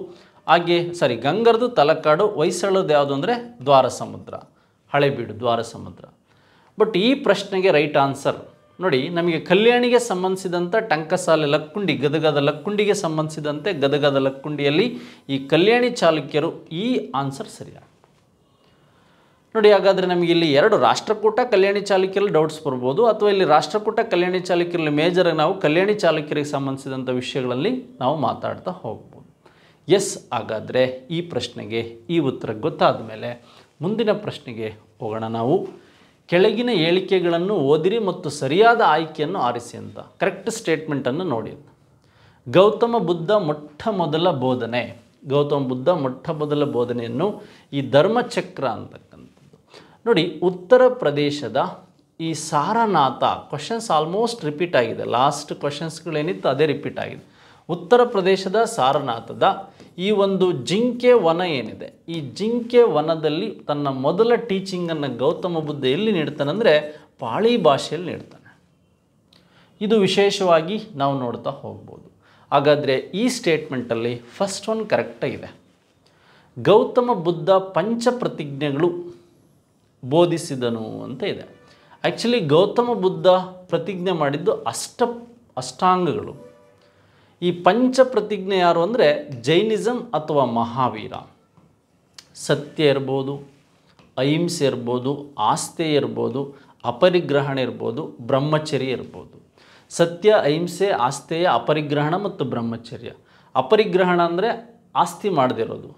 ಹಾಗೆ ಸಾರಿ ಗಂಗರದು ತಲಕಾಡು ಹೊಯ್ಸಳದ್ದು ಯಾವುದು ಅಂದರೆ ದ್ವಾರ ಸಮುದ್ರ ಹಳೆಬೀಡು ದ್ವಾರ ಸಮುದ್ರ ಬಟ್ ಈ ಪ್ರಶ್ನೆಗೆ ರೈಟ್ ಆನ್ಸರ್ ನೋಡಿ ನಮಗೆ ಕಲ್ಯಾಣಿಗೆ ಸಂಬಂಧಿಸಿದಂಥ ಟಂಕಸಾಲೆ ಲಕ್ಕುಂಡಿ ಗದಗದ ಲಕ್ಕುಂಡಿಗೆ ಸಂಬಂಧಿಸಿದಂತೆ ಗದಗದ ಲಕ್ಕುಂಡಿಯಲ್ಲಿ ಈ ಕಲ್ಯಾಣಿ ಚಾಲುಕ್ಯರು ಈ ಆನ್ಸರ್ ಸರಿಯಾಗಿ ನೋಡಿ ಹಾಗಾದರೆ ನಮಗೆ ಇಲ್ಲಿ ಎರಡು ರಾಷ್ಟ್ರಕೂಟ ಕಲ್ಯಾಣಿ ಚಾಲುಕ್ಯರಲ್ಲಿ ಡೌಟ್ಸ್ ಬರ್ಬೋದು ಅಥವಾ ಇಲ್ಲಿ ರಾಷ್ಟ್ರಕೂಟ ಕಲ್ಯಾಣಿ ಚಾಲುಕ್ಯರಲ್ಲಿ ಮೇಜರಾಗಿ ನಾವು ಕಲ್ಯಾಣಿ ಚಾಲುಕ್ಯರಿಗೆ ಸಂಬಂಧಿಸಿದಂಥ ವಿಷಯಗಳಲ್ಲಿ ನಾವು ಮಾತಾಡ್ತಾ ಹೋಗ್ಬೋದು ಎಸ್ ಹಾಗಾದರೆ ಈ ಪ್ರಶ್ನೆಗೆ ಈ ಉತ್ತರ ಗೊತ್ತಾದ ಮೇಲೆ ಮುಂದಿನ ಪ್ರಶ್ನೆಗೆ ಹೋಗೋಣ ನಾವು ಕೆಳಗಿನ ಹೇಳಿಕೆಗಳನ್ನು ಓದಿರಿ ಮತ್ತು ಸರಿಯಾದ ಆಯ್ಕೆಯನ್ನು ಆರಿಸಿ ಅಂತ ಕರೆಕ್ಟ್ ಸ್ಟೇಟ್ಮೆಂಟನ್ನು ನೋಡಿ ಗೌತಮ ಬುದ್ಧ ಮೊಟ್ಟ ಮೊದಲ ಬೋಧನೆ ಗೌತಮ ಬುದ್ಧ ಮೊಟ್ಟ ಮೊದಲ ಬೋಧನೆಯನ್ನು ಈ ಧರ್ಮಚಕ್ರ ಅಂತ ನೋಡಿ ಉತ್ತರ ಪ್ರದೇಶದ ಈ ಸಾರನಾಥ ಕ್ವಶನ್ಸ್ ಆಲ್ಮೋಸ್ಟ್ ರಿಪೀಟ್ ಆಗಿದೆ ಲಾಸ್ಟ್ ಕ್ವಶನ್ಸ್ಗಳೇನಿತ್ತು ಅದೇ ರಿಪೀಟ್ ಆಗಿದೆ ಉತ್ತರ ಪ್ರದೇಶದ ಸಾರನಾಥದ ಈ ಒಂದು ಜಿಂಕೆ ವನ ಏನಿದೆ ಈ ಜಿಂಕೆ ವನದಲ್ಲಿ ತನ್ನ ಮೊದಲ ಟೀಚಿಂಗನ್ನು ಗೌತಮ ಬುದ್ಧ ಎಲ್ಲಿ ನೀಡ್ತಾನಂದರೆ ಪಾಳಿ ಭಾಷೆಯಲ್ಲಿ ನೀಡ್ತಾನೆ ಇದು ವಿಶೇಷವಾಗಿ ನಾವು ನೋಡ್ತಾ ಹೋಗ್ಬೋದು ಹಾಗಾದರೆ ಈ ಸ್ಟೇಟ್ಮೆಂಟಲ್ಲಿ ಫಸ್ಟ್ ಒನ್ ಕರೆಕ್ಟಾಗಿದೆ ಗೌತಮ ಬುದ್ಧ ಪಂಚ ಪ್ರತಿಜ್ಞೆಗಳು ಬೋಧಿಸಿದನು ಅಂತ ಇದೆ ಆ್ಯಕ್ಚುಲಿ ಗೌತಮ ಬುದ್ಧ ಪ್ರತಿಜ್ಞೆ ಮಾಡಿದ್ದು ಅಷ್ಟ ಅಷ್ಟಾಂಗಗಳು ಈ ಪಂಚ ಪ್ರತಿಜ್ಞೆ ಯಾರು ಅಂದರೆ ಜೈನಿಸಮ್ ಅಥವಾ ಮಹಾವೀರ ಸತ್ಯ ಇರ್ಬೋದು ಅಹಿಂಸೆ ಇರ್ಬೋದು ಆಸ್ತಿ ಇರ್ಬೋದು ಅಪರಿಗ್ರಹಣ ಇರ್ಬೋದು ಬ್ರಹ್ಮಚರ್ಯ ಇರ್ಬೋದು ಸತ್ಯ ಅಹಿಂಸೆ ಆಸ್ತೆಯ ಅಪರಿಗ್ರಹಣ ಮತ್ತು ಬ್ರಹ್ಮಚರ್ಯ ಅಪರಿಗ್ರಹಣ ಅಂದರೆ ಆಸ್ತಿ ಮಾಡದಿರೋದು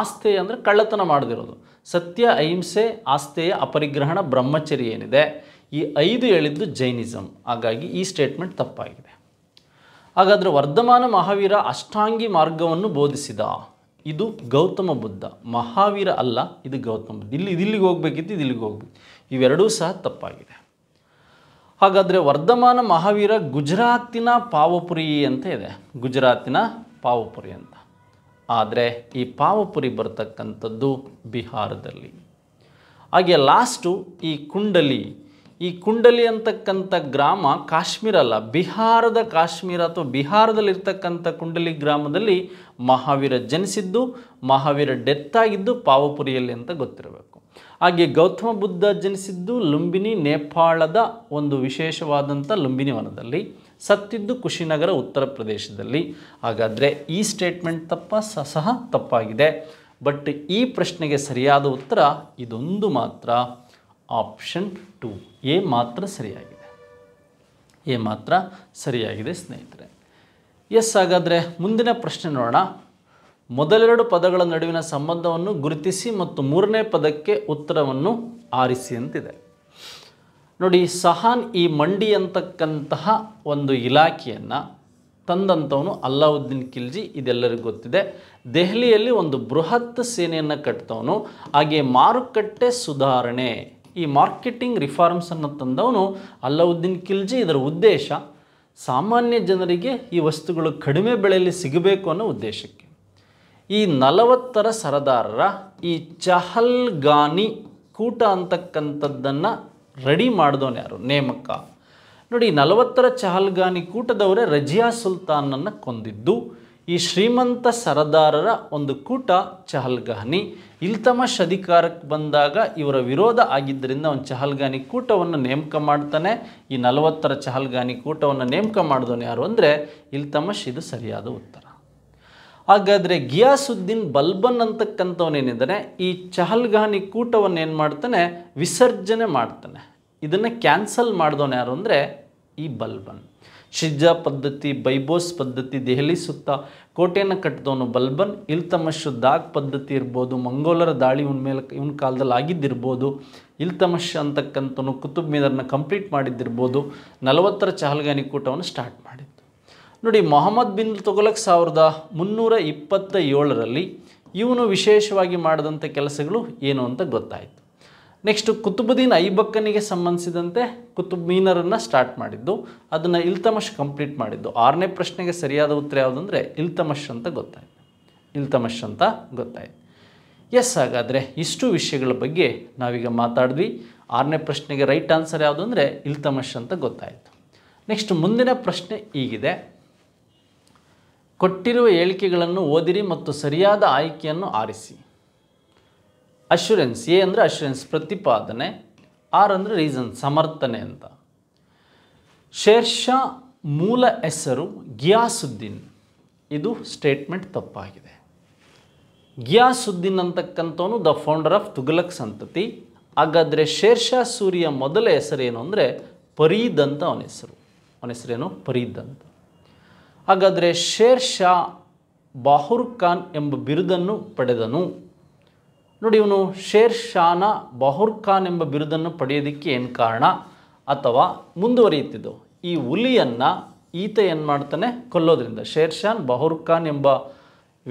ಆಸ್ತೆ ಅಂದರೆ ಕಳ್ಳತನ ಮಾಡದಿರೋದು ಸತ್ಯ ಅಹಿಂಸೆ ಆಸ್ತೆಯ ಅಪರಿಗ್ರಹಣ ಬ್ರಹ್ಮಚರ್ಯ ಏನಿದೆ ಈ ಐದು ಹೇಳಿದ್ದು ಜೈನಿಸಮ್ ಹಾಗಾಗಿ ಈ ಸ್ಟೇಟ್ಮೆಂಟ್ ತಪ್ಪಾಗಿದೆ ಹಾಗಾದರೆ ವರ್ಧಮಾನ ಮಹಾವೀರ ಅಷ್ಟಾಂಗಿ ಮಾರ್ಗವನ್ನು ಬೋಧಿಸಿದ ಇದು ಗೌತಮ ಬುದ್ಧ ಮಹಾವೀರ ಅಲ್ಲ ಇದು ಗೌತಮ ಬುದ್ಧ ಇಲ್ಲಿ ಇದಿಲ್ಲಿಗೆ ಹೋಗ್ಬೇಕಿತ್ತು ಇದಿಲ್ಲಿಗೆ ಹೋಗ್ಬೇಕು ಇವೆರಡೂ ಸಹ ತಪ್ಪಾಗಿದೆ ಹಾಗಾದರೆ ವರ್ಧಮಾನ ಮಹಾವೀರ ಗುಜರಾತಿನ ಪಾವಪುರಿ ಅಂತ ಇದೆ ಗುಜರಾತಿನ ಪಾವಪುರಿ ಅಂತ ಆದರೆ ಈ ಪಾವಪುರಿ ಬರ್ತಕ್ಕಂಥದ್ದು ಬಿಹಾರದಲ್ಲಿ ಹಾಗೆ ಲಾಸ್ಟು ಈ ಕುಂಡಲಿ ಈ ಕುಂಡಲಿ ಅಂತಕ್ಕಂಥ ಗ್ರಾಮ ಕಾಶ್ಮೀರ ಅಲ್ಲ ಬಿಹಾರದ ಕಾಶ್ಮೀರ ಅಥವಾ ಬಿಹಾರದಲ್ಲಿರ್ತಕ್ಕಂಥ ಕುಂಡಲಿ ಗ್ರಾಮದಲ್ಲಿ ಮಹಾವೀರ ಜನಿಸಿದ್ದು ಮಹಾವೀರ ಡೆತ್ ಆಗಿದ್ದು ಪಾವಪುರಿಯಲ್ಲಿ ಅಂತ ಗೊತ್ತಿರಬೇಕು ಹಾಗೆ ಗೌತಮ ಬುದ್ಧ ಜನಿಸಿದ್ದು ಲುಂಬಿನಿ ನೇಪಾಳದ ಒಂದು ವಿಶೇಷವಾದಂಥ ಲುಂಬಿನಿ ವನದಲ್ಲಿ ಸತ್ತಿದ್ದು ಕುಶಿನಗರ ಉತ್ತರ ಪ್ರದೇಶದಲ್ಲಿ ಹಾಗಾದರೆ ಈ ಸ್ಟೇಟ್ಮೆಂಟ್ ತಪ್ಪ ಸಹ ತಪ್ಪಾಗಿದೆ ಬಟ್ ಈ ಪ್ರಶ್ನೆಗೆ ಸರಿಯಾದ ಉತ್ತರ ಇದೊಂದು ಮಾತ್ರ ಆಪ್ಷನ್ ಟು ಎ ಮಾತ್ರ ಸರಿಯಾಗಿದೆ ಎ ಮಾತ್ರ ಸರಿಯಾಗಿದೆ ಸ್ನೇಹಿತರೆ ಎಸ್ ಹಾಗಾದರೆ ಮುಂದಿನ ಪ್ರಶ್ನೆ ನೋಡೋಣ ಮೊದಲೆರಡು ಪದಗಳ ನಡುವಿನ ಸಂಬಂಧವನ್ನು ಗುರುತಿಸಿ ಮತ್ತು ಮೂರನೇ ಪದಕ್ಕೆ ಉತ್ತರವನ್ನು ಆರಿಸಿ ಅಂತಿದೆ ನೋಡಿ ಸಹಾನ್ ಈ ಮಂಡಿ ಅಂತಕ್ಕಂತಹ ಒಂದು ಇಲಾಖೆಯನ್ನು ತಂದಂಥವನು ಅಲ್ಲಾವುದ್ದೀನ್ ಖಿಲ್ಜಿ ಇದೆಲ್ಲರಿಗೂ ಗೊತ್ತಿದೆ ದೆಹಲಿಯಲ್ಲಿ ಒಂದು ಬೃಹತ್ ಸೇನೆಯನ್ನು ಕಟ್ತವನು ಹಾಗೆ ಮಾರುಕಟ್ಟೆ ಸುಧಾರಣೆ ಈ ಮಾರ್ಕೆಟಿಂಗ್ ರಿಫಾರ್ಮ್ಸನ್ನು ತಂದವನು ಅಲ್ಲಾವುದ್ದೀನ್ ಖಿಲ್ಜಿ ಇದರ ಉದ್ದೇಶ ಸಾಮಾನ್ಯ ಜನರಿಗೆ ಈ ವಸ್ತುಗಳು ಕಡಿಮೆ ಬೆಲೆಯಲ್ಲಿ ಸಿಗಬೇಕು ಅನ್ನೋ ಉದ್ದೇಶಕ್ಕೆ ಈ ನಲವತ್ತರ ಸರದಾರರ ಈ ಚಹಲ್ಗಾನಿ ಕೂಟ ಅಂತಕ್ಕಂಥದ್ದನ್ನು ರೆಡಿ ಮಾಡಿದವನು ಯಾರು ನೇಮಕ ನೋಡಿ ನಲವತ್ತರ ಚಹಲ್ಗಾನಿ ಕೂಟದವರೇ ರಜಿಯಾ ಸುಲ್ತಾನನ್ನು ಕೊಂದಿದ್ದು ಈ ಶ್ರೀಮಂತ ಸರದಾರರ ಒಂದು ಕೂಟ ಚಹಲ್ಗಾನಿ ಇಲ್ತಮಶ್ ಅಧಿಕಾರಕ್ಕೆ ಬಂದಾಗ ಇವರ ವಿರೋಧ ಆಗಿದ್ದರಿಂದ ಅವನು ಚಹಲ್ಗಾನಿ ಕೂಟವನ್ನು ನೇಮಕ ಮಾಡ್ತಾನೆ ಈ ನಲವತ್ತರ ಚಹಲ್ಗಾನಿ ಕೂಟವನ್ನು ನೇಮಕ ಮಾಡಿದವನು ಯಾರು ಅಂದರೆ ಇಲ್ತಮಶ್ ಇದು ಸರಿಯಾದ ಉತ್ತರ ಹಾಗಾದರೆ ಗಿಯಾಸುದ್ದೀನ್ ಬಲ್ಬನ್ ಅಂತಕ್ಕಂಥವನೇನಿದ್ದಾನೆ ಈ ಚಹಲ್ಗಾನಿ ಕೂಟವನ್ನು ಏನು ಮಾಡ್ತಾನೆ ವಿಸರ್ಜನೆ ಮಾಡ್ತಾನೆ ಇದನ್ನು ಕ್ಯಾನ್ಸಲ್ ಮಾಡಿದವನು ಯಾರು ಅಂದರೆ ಈ ಬಲ್ಬನ್ ಶಿಜ್ಜಾ ಪದ್ಧತಿ ಬೈಬೋಸ್ ಪದ್ಧತಿ ದೆಹಲಿ ಸುತ್ತ ಕೋಟೆಯನ್ನು ಕಟ್ಟಿದವನು ಬಲ್ಬನ್ ಇಲ್ತಮಶ್ ದಾಗ್ ಪದ್ಧತಿ ಇರ್ಬೋದು ಮಂಗೋಲರ ದಾಳಿ ಇವನ ಮೇಲೆ ಇವನ ಕಾಲದಲ್ಲಿ ಆಗಿದ್ದಿರ್ಬೋದು ಇಲ್ತಮಶ್ ಅಂತಕ್ಕಂಥವನು ಕುತುಬ್ ಮೀನರನ್ನು ಕಂಪ್ಲೀಟ್ ಮಾಡಿದ್ದಿರ್ಬೋದು ನಲವತ್ತರ ಚಹಲ್ಗಾನಿ ಕೂಟವನ್ನು ಸ್ಟಾರ್ಟ್ ಮಾಡಿದ್ದು ನೋಡಿ ಮೊಹಮ್ಮದ್ ಬಿನ್ ತೊಗಲಕ್ ಸಾವಿರದ ಮುನ್ನೂರ ಇಪ್ಪತ್ತ ಏಳರಲ್ಲಿ ಇವನು ವಿಶೇಷವಾಗಿ ಮಾಡಿದಂಥ ಕೆಲಸಗಳು ಏನು ಅಂತ ಗೊತ್ತಾಯಿತು ನೆಕ್ಸ್ಟ್ ಕುತುಬುದ್ದೀನ್ ಐಬಕ್ಕನಿಗೆ ಸಂಬಂಧಿಸಿದಂತೆ ಕುತುಬ್ ಮೀನರನ್ನು ಸ್ಟಾರ್ಟ್ ಮಾಡಿದ್ದು ಅದನ್ನು ಇಲ್ತಮಶ್ ಕಂಪ್ಲೀಟ್ ಮಾಡಿದ್ದು ಆರನೇ ಪ್ರಶ್ನೆಗೆ ಸರಿಯಾದ ಉತ್ತರ ಯಾವುದಂದರೆ ಇಲ್ತಮಶ್ ಅಂತ ಗೊತ್ತಾಯಿತು ಇಲ್ತಮಶ್ ಅಂತ ಗೊತ್ತಾಯಿತು ಎಸ್ ಹಾಗಾದರೆ ಇಷ್ಟು ವಿಷಯಗಳ ಬಗ್ಗೆ ನಾವೀಗ ಮಾತಾಡಿದ್ವಿ ಆರನೇ ಪ್ರಶ್ನೆಗೆ ರೈಟ್ ಆನ್ಸರ್ ಯಾವುದು ಅಂದರೆ ಇಲ್ತಮಶ್ ಅಂತ ಗೊತ್ತಾಯಿತು ನೆಕ್ಸ್ಟ್ ಮುಂದಿನ ಪ್ರಶ್ನೆ ಈಗಿದೆ ಕೊಟ್ಟಿರುವ ಹೇಳಿಕೆಗಳನ್ನು ಓದಿರಿ ಮತ್ತು ಸರಿಯಾದ ಆಯ್ಕೆಯನ್ನು ಆರಿಸಿ ಅಶ್ಯೂರೆನ್ಸ್ ಎ ಅಂದರೆ ಅಶ್ಯೂರೆನ್ಸ್ ಪ್ರತಿಪಾದನೆ ಆರ್ ಅಂದರೆ ರೀಸನ್ ಸಮರ್ಥನೆ ಅಂತ ಶೇರ್ಷಾ ಮೂಲ ಹೆಸರು ಗಿಯಾಸುದ್ದೀನ್ ಇದು ಸ್ಟೇಟ್ಮೆಂಟ್ ತಪ್ಪಾಗಿದೆ ಗಿಯಾಸುದ್ದೀನ್ ಅಂತಕ್ಕಂಥವನು ದ ಫೌಂಡರ್ ಆಫ್ ತುಘಲಕ್ ಸಂತತಿ ಹಾಗಾದರೆ ಶೇರ್ಷಾ ಸೂರಿಯ ಮೊದಲ ಹೆಸರೇನು ಅಂದರೆ ಪರೀದ್ ಅಂತ ಅವನ ಹೆಸರು ಅವನ ಹೆಸರೇನು ಪರೀದ್ ಅಂತ ಹಾಗಾದರೆ ಶೇರ್ ಶಾ ಬಾಹುರ್ ಖಾನ್ ಎಂಬ ಬಿರುದನ್ನು ಪಡೆದನು ನೋಡಿ ಇವನು ಶೇರ್ ಶಾನ ಬಾಹುರ್ ಖಾನ್ ಎಂಬ ಬಿರುದನ್ನು ಪಡೆಯೋದಕ್ಕೆ ಏನು ಕಾರಣ ಅಥವಾ ಮುಂದುವರಿಯುತ್ತಿದ್ದು ಈ ಹುಲಿಯನ್ನು ಈತ ಏನು ಮಾಡ್ತಾನೆ ಕೊಲ್ಲೋದ್ರಿಂದ ಶೇರ್ ಶಾನ್ ಬಾಹುರ್ ಖಾನ್ ಎಂಬ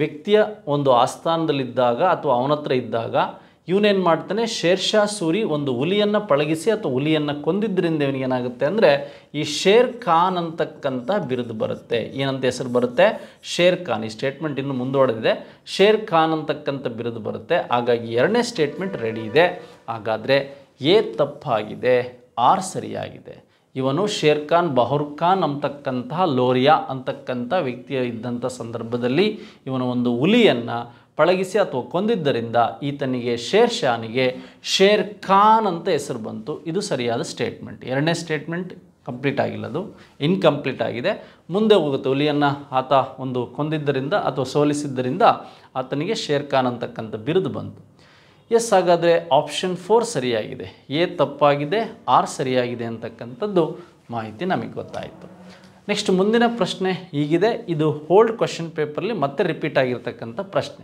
ವ್ಯಕ್ತಿಯ ಒಂದು ಆಸ್ಥಾನದಲ್ಲಿದ್ದಾಗ ಅಥವಾ ಅವನತ್ರ ಇದ್ದಾಗ ಇವನೇನು ಮಾಡ್ತಾನೆ ಶೇರ್ಷಾ ಸೂರಿ ಒಂದು ಹುಲಿಯನ್ನು ಪಳಗಿಸಿ ಅಥವಾ ಹುಲಿಯನ್ನು ಕೊಂದಿದ್ದರಿಂದ ಇವನಿಗೇನಾಗುತ್ತೆ ಅಂದರೆ ಈ ಶೇರ್ ಖಾನ್ ಅಂತಕ್ಕಂಥ ಬಿರುದು ಬರುತ್ತೆ ಏನಂತ ಹೆಸರು ಬರುತ್ತೆ ಶೇರ್ ಖಾನ್ ಈ ಸ್ಟೇಟ್ಮೆಂಟ್ ಇನ್ನು ಮುಂದುವರೆದಿದೆ ಶೇರ್ ಖಾನ್ ಅಂತಕ್ಕಂಥ ಬಿರುದು ಬರುತ್ತೆ ಹಾಗಾಗಿ ಎರಡನೇ ಸ್ಟೇಟ್ಮೆಂಟ್ ರೆಡಿ ಇದೆ ಹಾಗಾದರೆ ಎ ತಪ್ಪಾಗಿದೆ ಆರ್ ಸರಿಯಾಗಿದೆ ಇವನು ಶೇರ್ ಖಾನ್ ಬಹುರ್ ಖಾನ್ ಅಂತಕ್ಕಂತಹ ಲೋರಿಯಾ ಅಂತಕ್ಕಂಥ ವ್ಯಕ್ತಿಯ ಇದ್ದಂಥ ಸಂದರ್ಭದಲ್ಲಿ ಇವನು ಒಂದು ಹುಲಿಯನ್ನು ಪಳಗಿಸಿ ಅಥವಾ ಕೊಂದಿದ್ದರಿಂದ ಈತನಿಗೆ ಶೇರ್ ಶಾನಿಗೆ ಶೇರ್ ಖಾನ್ ಅಂತ ಹೆಸರು ಬಂತು ಇದು ಸರಿಯಾದ ಸ್ಟೇಟ್ಮೆಂಟ್ ಎರಡನೇ ಸ್ಟೇಟ್ಮೆಂಟ್ ಕಂಪ್ಲೀಟ್ ಆಗಿಲ್ಲ ಅದು ಇನ್ಕಂಪ್ಲೀಟ್ ಆಗಿದೆ ಮುಂದೆ ಹೋಗುತ್ತೆ ಹುಲಿಯನ್ನು ಆತ ಒಂದು ಕೊಂದಿದ್ದರಿಂದ ಅಥವಾ ಸೋಲಿಸಿದ್ದರಿಂದ ಆತನಿಗೆ ಶೇರ್ ಖಾನ್ ಅಂತಕ್ಕಂಥ ಬಿರುದು ಬಂತು ಎಸ್ ಹಾಗಾದರೆ ಆಪ್ಷನ್ ಫೋರ್ ಸರಿಯಾಗಿದೆ ಎ ತಪ್ಪಾಗಿದೆ ಆರ್ ಸರಿಯಾಗಿದೆ ಅಂತಕ್ಕಂಥದ್ದು ಮಾಹಿತಿ ನಮಗೆ ಗೊತ್ತಾಯಿತು ನೆಕ್ಸ್ಟ್ ಮುಂದಿನ ಪ್ರಶ್ನೆ ಹೀಗಿದೆ ಇದು ಓಲ್ಡ್ ಕ್ವಶನ್ ಪೇಪರ್ಲಿ ಮತ್ತೆ ರಿಪೀಟ್ ಆಗಿರ್ತಕ್ಕಂಥ ಪ್ರಶ್ನೆ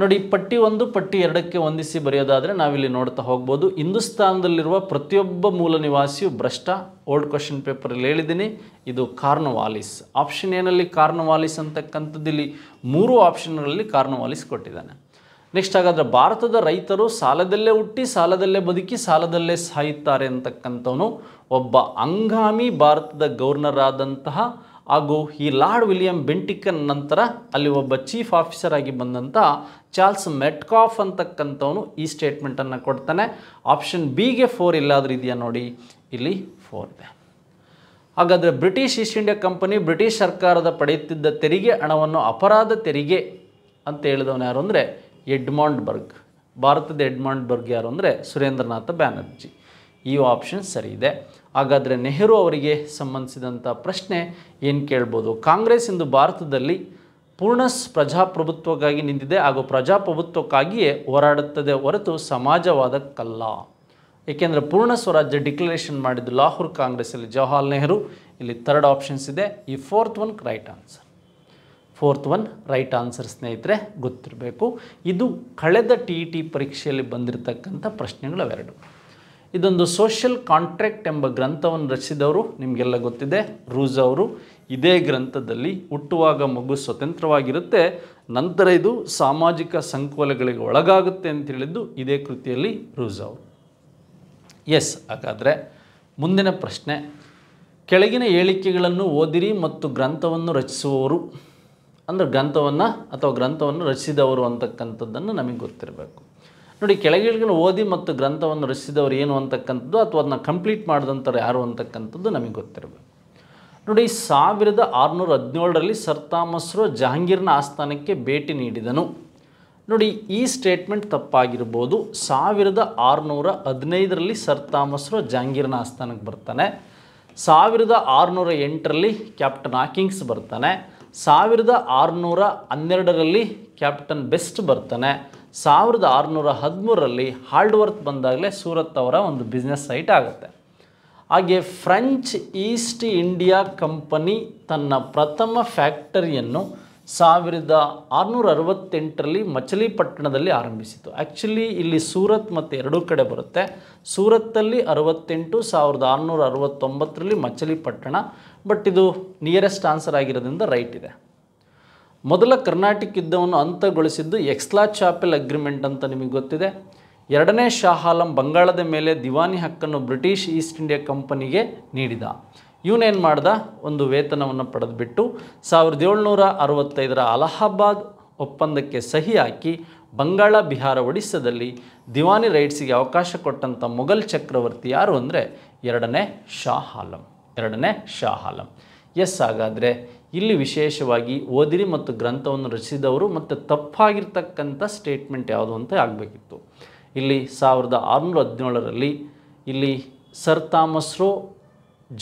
ನೋಡಿ ಪಟ್ಟಿ ಒಂದು ಪಟ್ಟಿ ಎರಡಕ್ಕೆ ಹೊಂದಿಸಿ ಬರೆಯೋದಾದರೆ ನಾವಿಲ್ಲಿ ನೋಡ್ತಾ ಹೋಗ್ಬೋದು ಹಿಂದೂಸ್ತಾನದಲ್ಲಿರುವ ಪ್ರತಿಯೊಬ್ಬ ಮೂಲ ನಿವಾಸಿಯು ಭ್ರಷ್ಟ ಓಲ್ಡ್ ಕ್ವಶನ್ ಪೇಪರಲ್ಲಿ ಹೇಳಿದ್ದೀನಿ ಇದು ಕಾರ್ನವಾಲಿಸ್ ಆಪ್ಷನ್ ಏನಲ್ಲಿ ಕಾರ್ನವಾಲಿಸ್ ಅಂತಕ್ಕಂಥದ್ದು ಇಲ್ಲಿ ಮೂರು ಆಪ್ಷನ್ಗಳಲ್ಲಿ ಕಾರ್ನವಾಲಿಸ್ ಕೊಟ್ಟಿದ್ದಾನೆ ನೆಕ್ಸ್ಟ್ ಹಾಗಾದರೆ ಭಾರತದ ರೈತರು ಸಾಲದಲ್ಲೇ ಹುಟ್ಟಿ ಸಾಲದಲ್ಲೇ ಬದುಕಿ ಸಾಲದಲ್ಲೇ ಸಾಯುತ್ತಾರೆ ಅಂತಕ್ಕಂಥವನು ಒಬ್ಬ ಅಂಗಾಮಿ ಭಾರತದ ಗವರ್ನರ್ ಆದಂತಹ ಹಾಗೂ ಈ ಲಾರ್ಡ್ ವಿಲಿಯಂ ಬೆಂಟಿಕನ್ ನಂತರ ಅಲ್ಲಿ ಒಬ್ಬ ಚೀಫ್ ಆಫೀಸರ್ ಆಗಿ ಬಂದಂಥ ಚಾರ್ಲ್ಸ್ ಮೆಟ್ಕಾಫ್ ಅಂತಕ್ಕಂಥವನು ಈ ಸ್ಟೇಟ್ಮೆಂಟನ್ನು ಕೊಡ್ತಾನೆ ಆಪ್ಷನ್ ಬಿಗೆ ಫೋರ್ ಇಲ್ಲಾದ್ರೂ ಇದೆಯಾ ನೋಡಿ ಇಲ್ಲಿ ಫೋರ್ ಇದೆ ಹಾಗಾದರೆ British East India company British ಸರ್ಕಾರದ ಪಡೆಯುತ್ತಿದ್ದ ತೆರಿಗೆ ಹಣವನ್ನು ಅಪರಾಧ ತೆರಿಗೆ ಅಂತ ಹೇಳಿದವನು ಯಾರು ಅಂದರೆ ಎಡ್ಮಾಂಡ್ ಬರ್ಗ್ ಭಾರತದ ಎಡ್ಮಾಂಡ್ ಬರ್ಗ್ ಯಾರು ಅಂದರೆ ಸುರೇಂದ್ರನಾಥ ಬ್ಯಾನರ್ಜಿ ಈ ಆಪ್ಷನ್ ಸರಿ ಇದೆ ಹಾಗಾದರೆ ನೆಹರು ಅವರಿಗೆ ಸಂಬಂಧಿಸಿದಂಥ ಪ್ರಶ್ನೆ ಏನು ಕೇಳ್ಬೋದು ಕಾಂಗ್ರೆಸ್ ಇಂದು ಭಾರತದಲ್ಲಿ ಪೂರ್ಣ ಪ್ರಜಾಪ್ರಭುತ್ವಕ್ಕಾಗಿ ನಿಂತಿದೆ ಹಾಗೂ ಪ್ರಜಾಪ್ರಭುತ್ವಕ್ಕಾಗಿಯೇ ಹೋರಾಡುತ್ತದೆ ಹೊರತು ಸಮಾಜವಾದಕ್ಕಲ್ಲ ಏಕೆಂದರೆ ಪೂರ್ಣ ಸ್ವರಾಜ್ಯ ಡಿಕ್ಲರೇಷನ್ ಮಾಡಿದ್ದು ಲಾಹೋರ್ ಕಾಂಗ್ರೆಸ್ಸಲ್ಲಿ ಜವಾಹರ್ ನೆಹರು ಇಲ್ಲಿ ಥರ್ಡ್ ಆಪ್ಷನ್ಸ್ ಇದೆ ಈ fourth one right answer fourth one right answer ಸ್ನೇಹಿತರೆ ಗೊತ್ತಿರಬೇಕು ಇದು ಕಳೆದ ಟಿ ಇ ಟಿ ಪರೀಕ್ಷೆಯಲ್ಲಿ ಬಂದಿರತಕ್ಕಂಥ ಅವೆರಡು ಇದೊಂದು ಸೋಷಿಯಲ್ ಕಾಂಟ್ರಾಕ್ಟ್ ಎಂಬ ಗ್ರಂಥವನ್ನು ರಚಿಸಿದವರು ನಿಮಗೆಲ್ಲ ಗೊತ್ತಿದೆ ರೂಜ್ ಅವರು ಇದೇ ಗ್ರಂಥದಲ್ಲಿ ಹುಟ್ಟುವಾಗ ಮಗು ಸ್ವತಂತ್ರವಾಗಿರುತ್ತೆ ನಂತರ ಇದು ಸಾಮಾಜಿಕ ಸಂಕೋಲೆಗಳಿಗೆ ಒಳಗಾಗುತ್ತೆ ಅಂತ ಹೇಳಿದ್ದು ಇದೇ ಕೃತಿಯಲ್ಲಿ ರೂಜ್ ಅವರು ಎಸ್ ಹಾಗಾದರೆ ಮುಂದಿನ ಪ್ರಶ್ನೆ ಕೆಳಗಿನ ಹೇಳಿಕೆಗಳನ್ನು ಓದಿರಿ ಮತ್ತು ಗ್ರಂಥವನ್ನು ರಚಿಸುವವರು ಅಂದರೆ ಗ್ರಂಥವನ್ನು ಅಥವಾ ಗ್ರಂಥವನ್ನು ರಚಿಸಿದವರು ಅಂತಕ್ಕಂಥದ್ದನ್ನು ನಮಗೆ ಗೊತ್ತಿರಬೇಕು ನೋಡಿ ಕೆಳಗಿಳಿಗೆ ಓದಿ ಮತ್ತು ಗ್ರಂಥವನ್ನು ರಚಿಸಿದವರು ಏನು ಅಂತಕ್ಕಂಥದ್ದು ಅಥವಾ ಅದನ್ನ ಕಂಪ್ಲೀಟ್ ಮಾಡಿದಂಥವ್ರು ಯಾರು ಅಂತಕ್ಕಂಥದ್ದು ನಮಗೆ ಗೊತ್ತಿರಬೇಕು ನೋಡಿ ಸಾವಿರದ ಆರುನೂರ ಹದಿನೇಳರಲ್ಲಿ ಸರ್ ತಾಮಸ್ರು ಜಹಾಂಗೀರ್ನ ಆಸ್ಥಾನಕ್ಕೆ ಭೇಟಿ ನೀಡಿದನು ನೋಡಿ ಈ ಸ್ಟೇಟ್ಮೆಂಟ್ ತಪ್ಪಾಗಿರ್ಬೋದು ಸಾವಿರದ ಆರುನೂರ ಹದಿನೈದರಲ್ಲಿ ಸರ್ ತಾಮಸ್ರು ಜಹಾಂಗೀರ್ನ ಆಸ್ಥಾನಕ್ಕೆ ಬರ್ತಾನೆ ಸಾವಿರದ ಆರುನೂರ ಎಂಟರಲ್ಲಿ ಕ್ಯಾಪ್ಟನ್ ಹಾಕಿಂಗ್ಸ್ ಬರ್ತಾನೆ ಸಾವಿರದ ಆರುನೂರ ಹನ್ನೆರಡರಲ್ಲಿ ಕ್ಯಾಪ್ಟನ್ ಬೆಸ್ಟ್ ಬರ್ತಾನೆ ಸಾವಿರದ ಆರುನೂರ ಹದಿಮೂರರಲ್ಲಿ ಹಾಲ್ಡ್ವರ್ತ್ ಬಂದಾಗಲೇ ಸೂರತ್ ಅವರ ಒಂದು ಬಿಸ್ನೆಸ್ ಸೈಟ್ ಆಗುತ್ತೆ ಹಾಗೆ ಫ್ರೆಂಚ್ ಈಸ್ಟ್ ಇಂಡಿಯಾ ಕಂಪನಿ ತನ್ನ ಪ್ರಥಮ ಫ್ಯಾಕ್ಟರಿಯನ್ನು ಸಾವಿರದ ಆರುನೂರ ಅರವತ್ತೆಂಟರಲ್ಲಿ ಮಚಲಿಪಟ್ಟಣದಲ್ಲಿ ಆರಂಭಿಸಿತು ಆ್ಯಕ್ಚುಲಿ ಇಲ್ಲಿ ಸೂರತ್ ಮತ್ತು ಎರಡೂ ಕಡೆ ಬರುತ್ತೆ ಸೂರತ್ತಲ್ಲಿ ಅರವತ್ತೆಂಟು ಸಾವಿರದ ಆರುನೂರ ಅರವತ್ತೊಂಬತ್ತರಲ್ಲಿ ಮಚಲಿಪಟ್ಟಣ ಬಟ್ ಇದು ನಿಯರೆಸ್ಟ್ ಆನ್ಸರ್ ಆಗಿರೋದ್ರಿಂದ ರೈಟ್ ಇದೆ ಮೊದಲ ಕರ್ನಾಟಕ ಯುದ್ಧವನ್ನು ಅಂತಗೊಳಿಸಿದ್ದು ಎಕ್ಸ್ಲಾ ಚಾಪೆಲ್ ಅಗ್ರಿಮೆಂಟ್ ಅಂತ ನಿಮಗೆ ಗೊತ್ತಿದೆ ಎರಡನೇ ಶಾಹಾಲಂ ಬಂಗಾಳದ ಮೇಲೆ ದಿವಾನಿ ಹಕ್ಕನ್ನು ಬ್ರಿಟಿಷ್ ಈಸ್ಟ್ ಇಂಡಿಯಾ ಕಂಪನಿಗೆ ನೀಡಿದ ಇವನೇನು ಮಾಡ್ದ ಒಂದು ವೇತನವನ್ನು ಪಡೆದುಬಿಟ್ಟು ಸಾವಿರದ ಏಳ್ನೂರ ಅರವತ್ತೈದರ ಅಲಹಾಬಾದ್ ಒಪ್ಪಂದಕ್ಕೆ ಸಹಿ ಹಾಕಿ ಬಂಗಾಳ ಬಿಹಾರ ಒಡಿಸ್ಸಾದಲ್ಲಿ ದಿವಾನಿ ರೈಡ್ಸಿಗೆ ಅವಕಾಶ ಕೊಟ್ಟಂಥ ಮೊಘಲ್ ಚಕ್ರವರ್ತಿ ಯಾರು ಅಂದರೆ ಎರಡನೇ ಶಾಹಾಲಂ ಎರಡನೇ ಶಾಹಾಲಂ ಎಸ್ ಹಾಗಾದರೆ ಇಲ್ಲಿ ವಿಶೇಷವಾಗಿ ಓದಿರಿ ಮತ್ತು ಗ್ರಂಥವನ್ನು ರಚಿಸಿದವರು ಮತ್ತು ತಪ್ಪಾಗಿರ್ತಕ್ಕಂಥ ಸ್ಟೇಟ್ಮೆಂಟ್ ಯಾವುದು ಅಂತ ಆಗಬೇಕಿತ್ತು ಇಲ್ಲಿ ಸಾವಿರದ ಆರುನೂರ ಹದಿನೇಳರಲ್ಲಿ ಇಲ್ಲಿ ಸರ್ ತಾಮಸ್ರೋ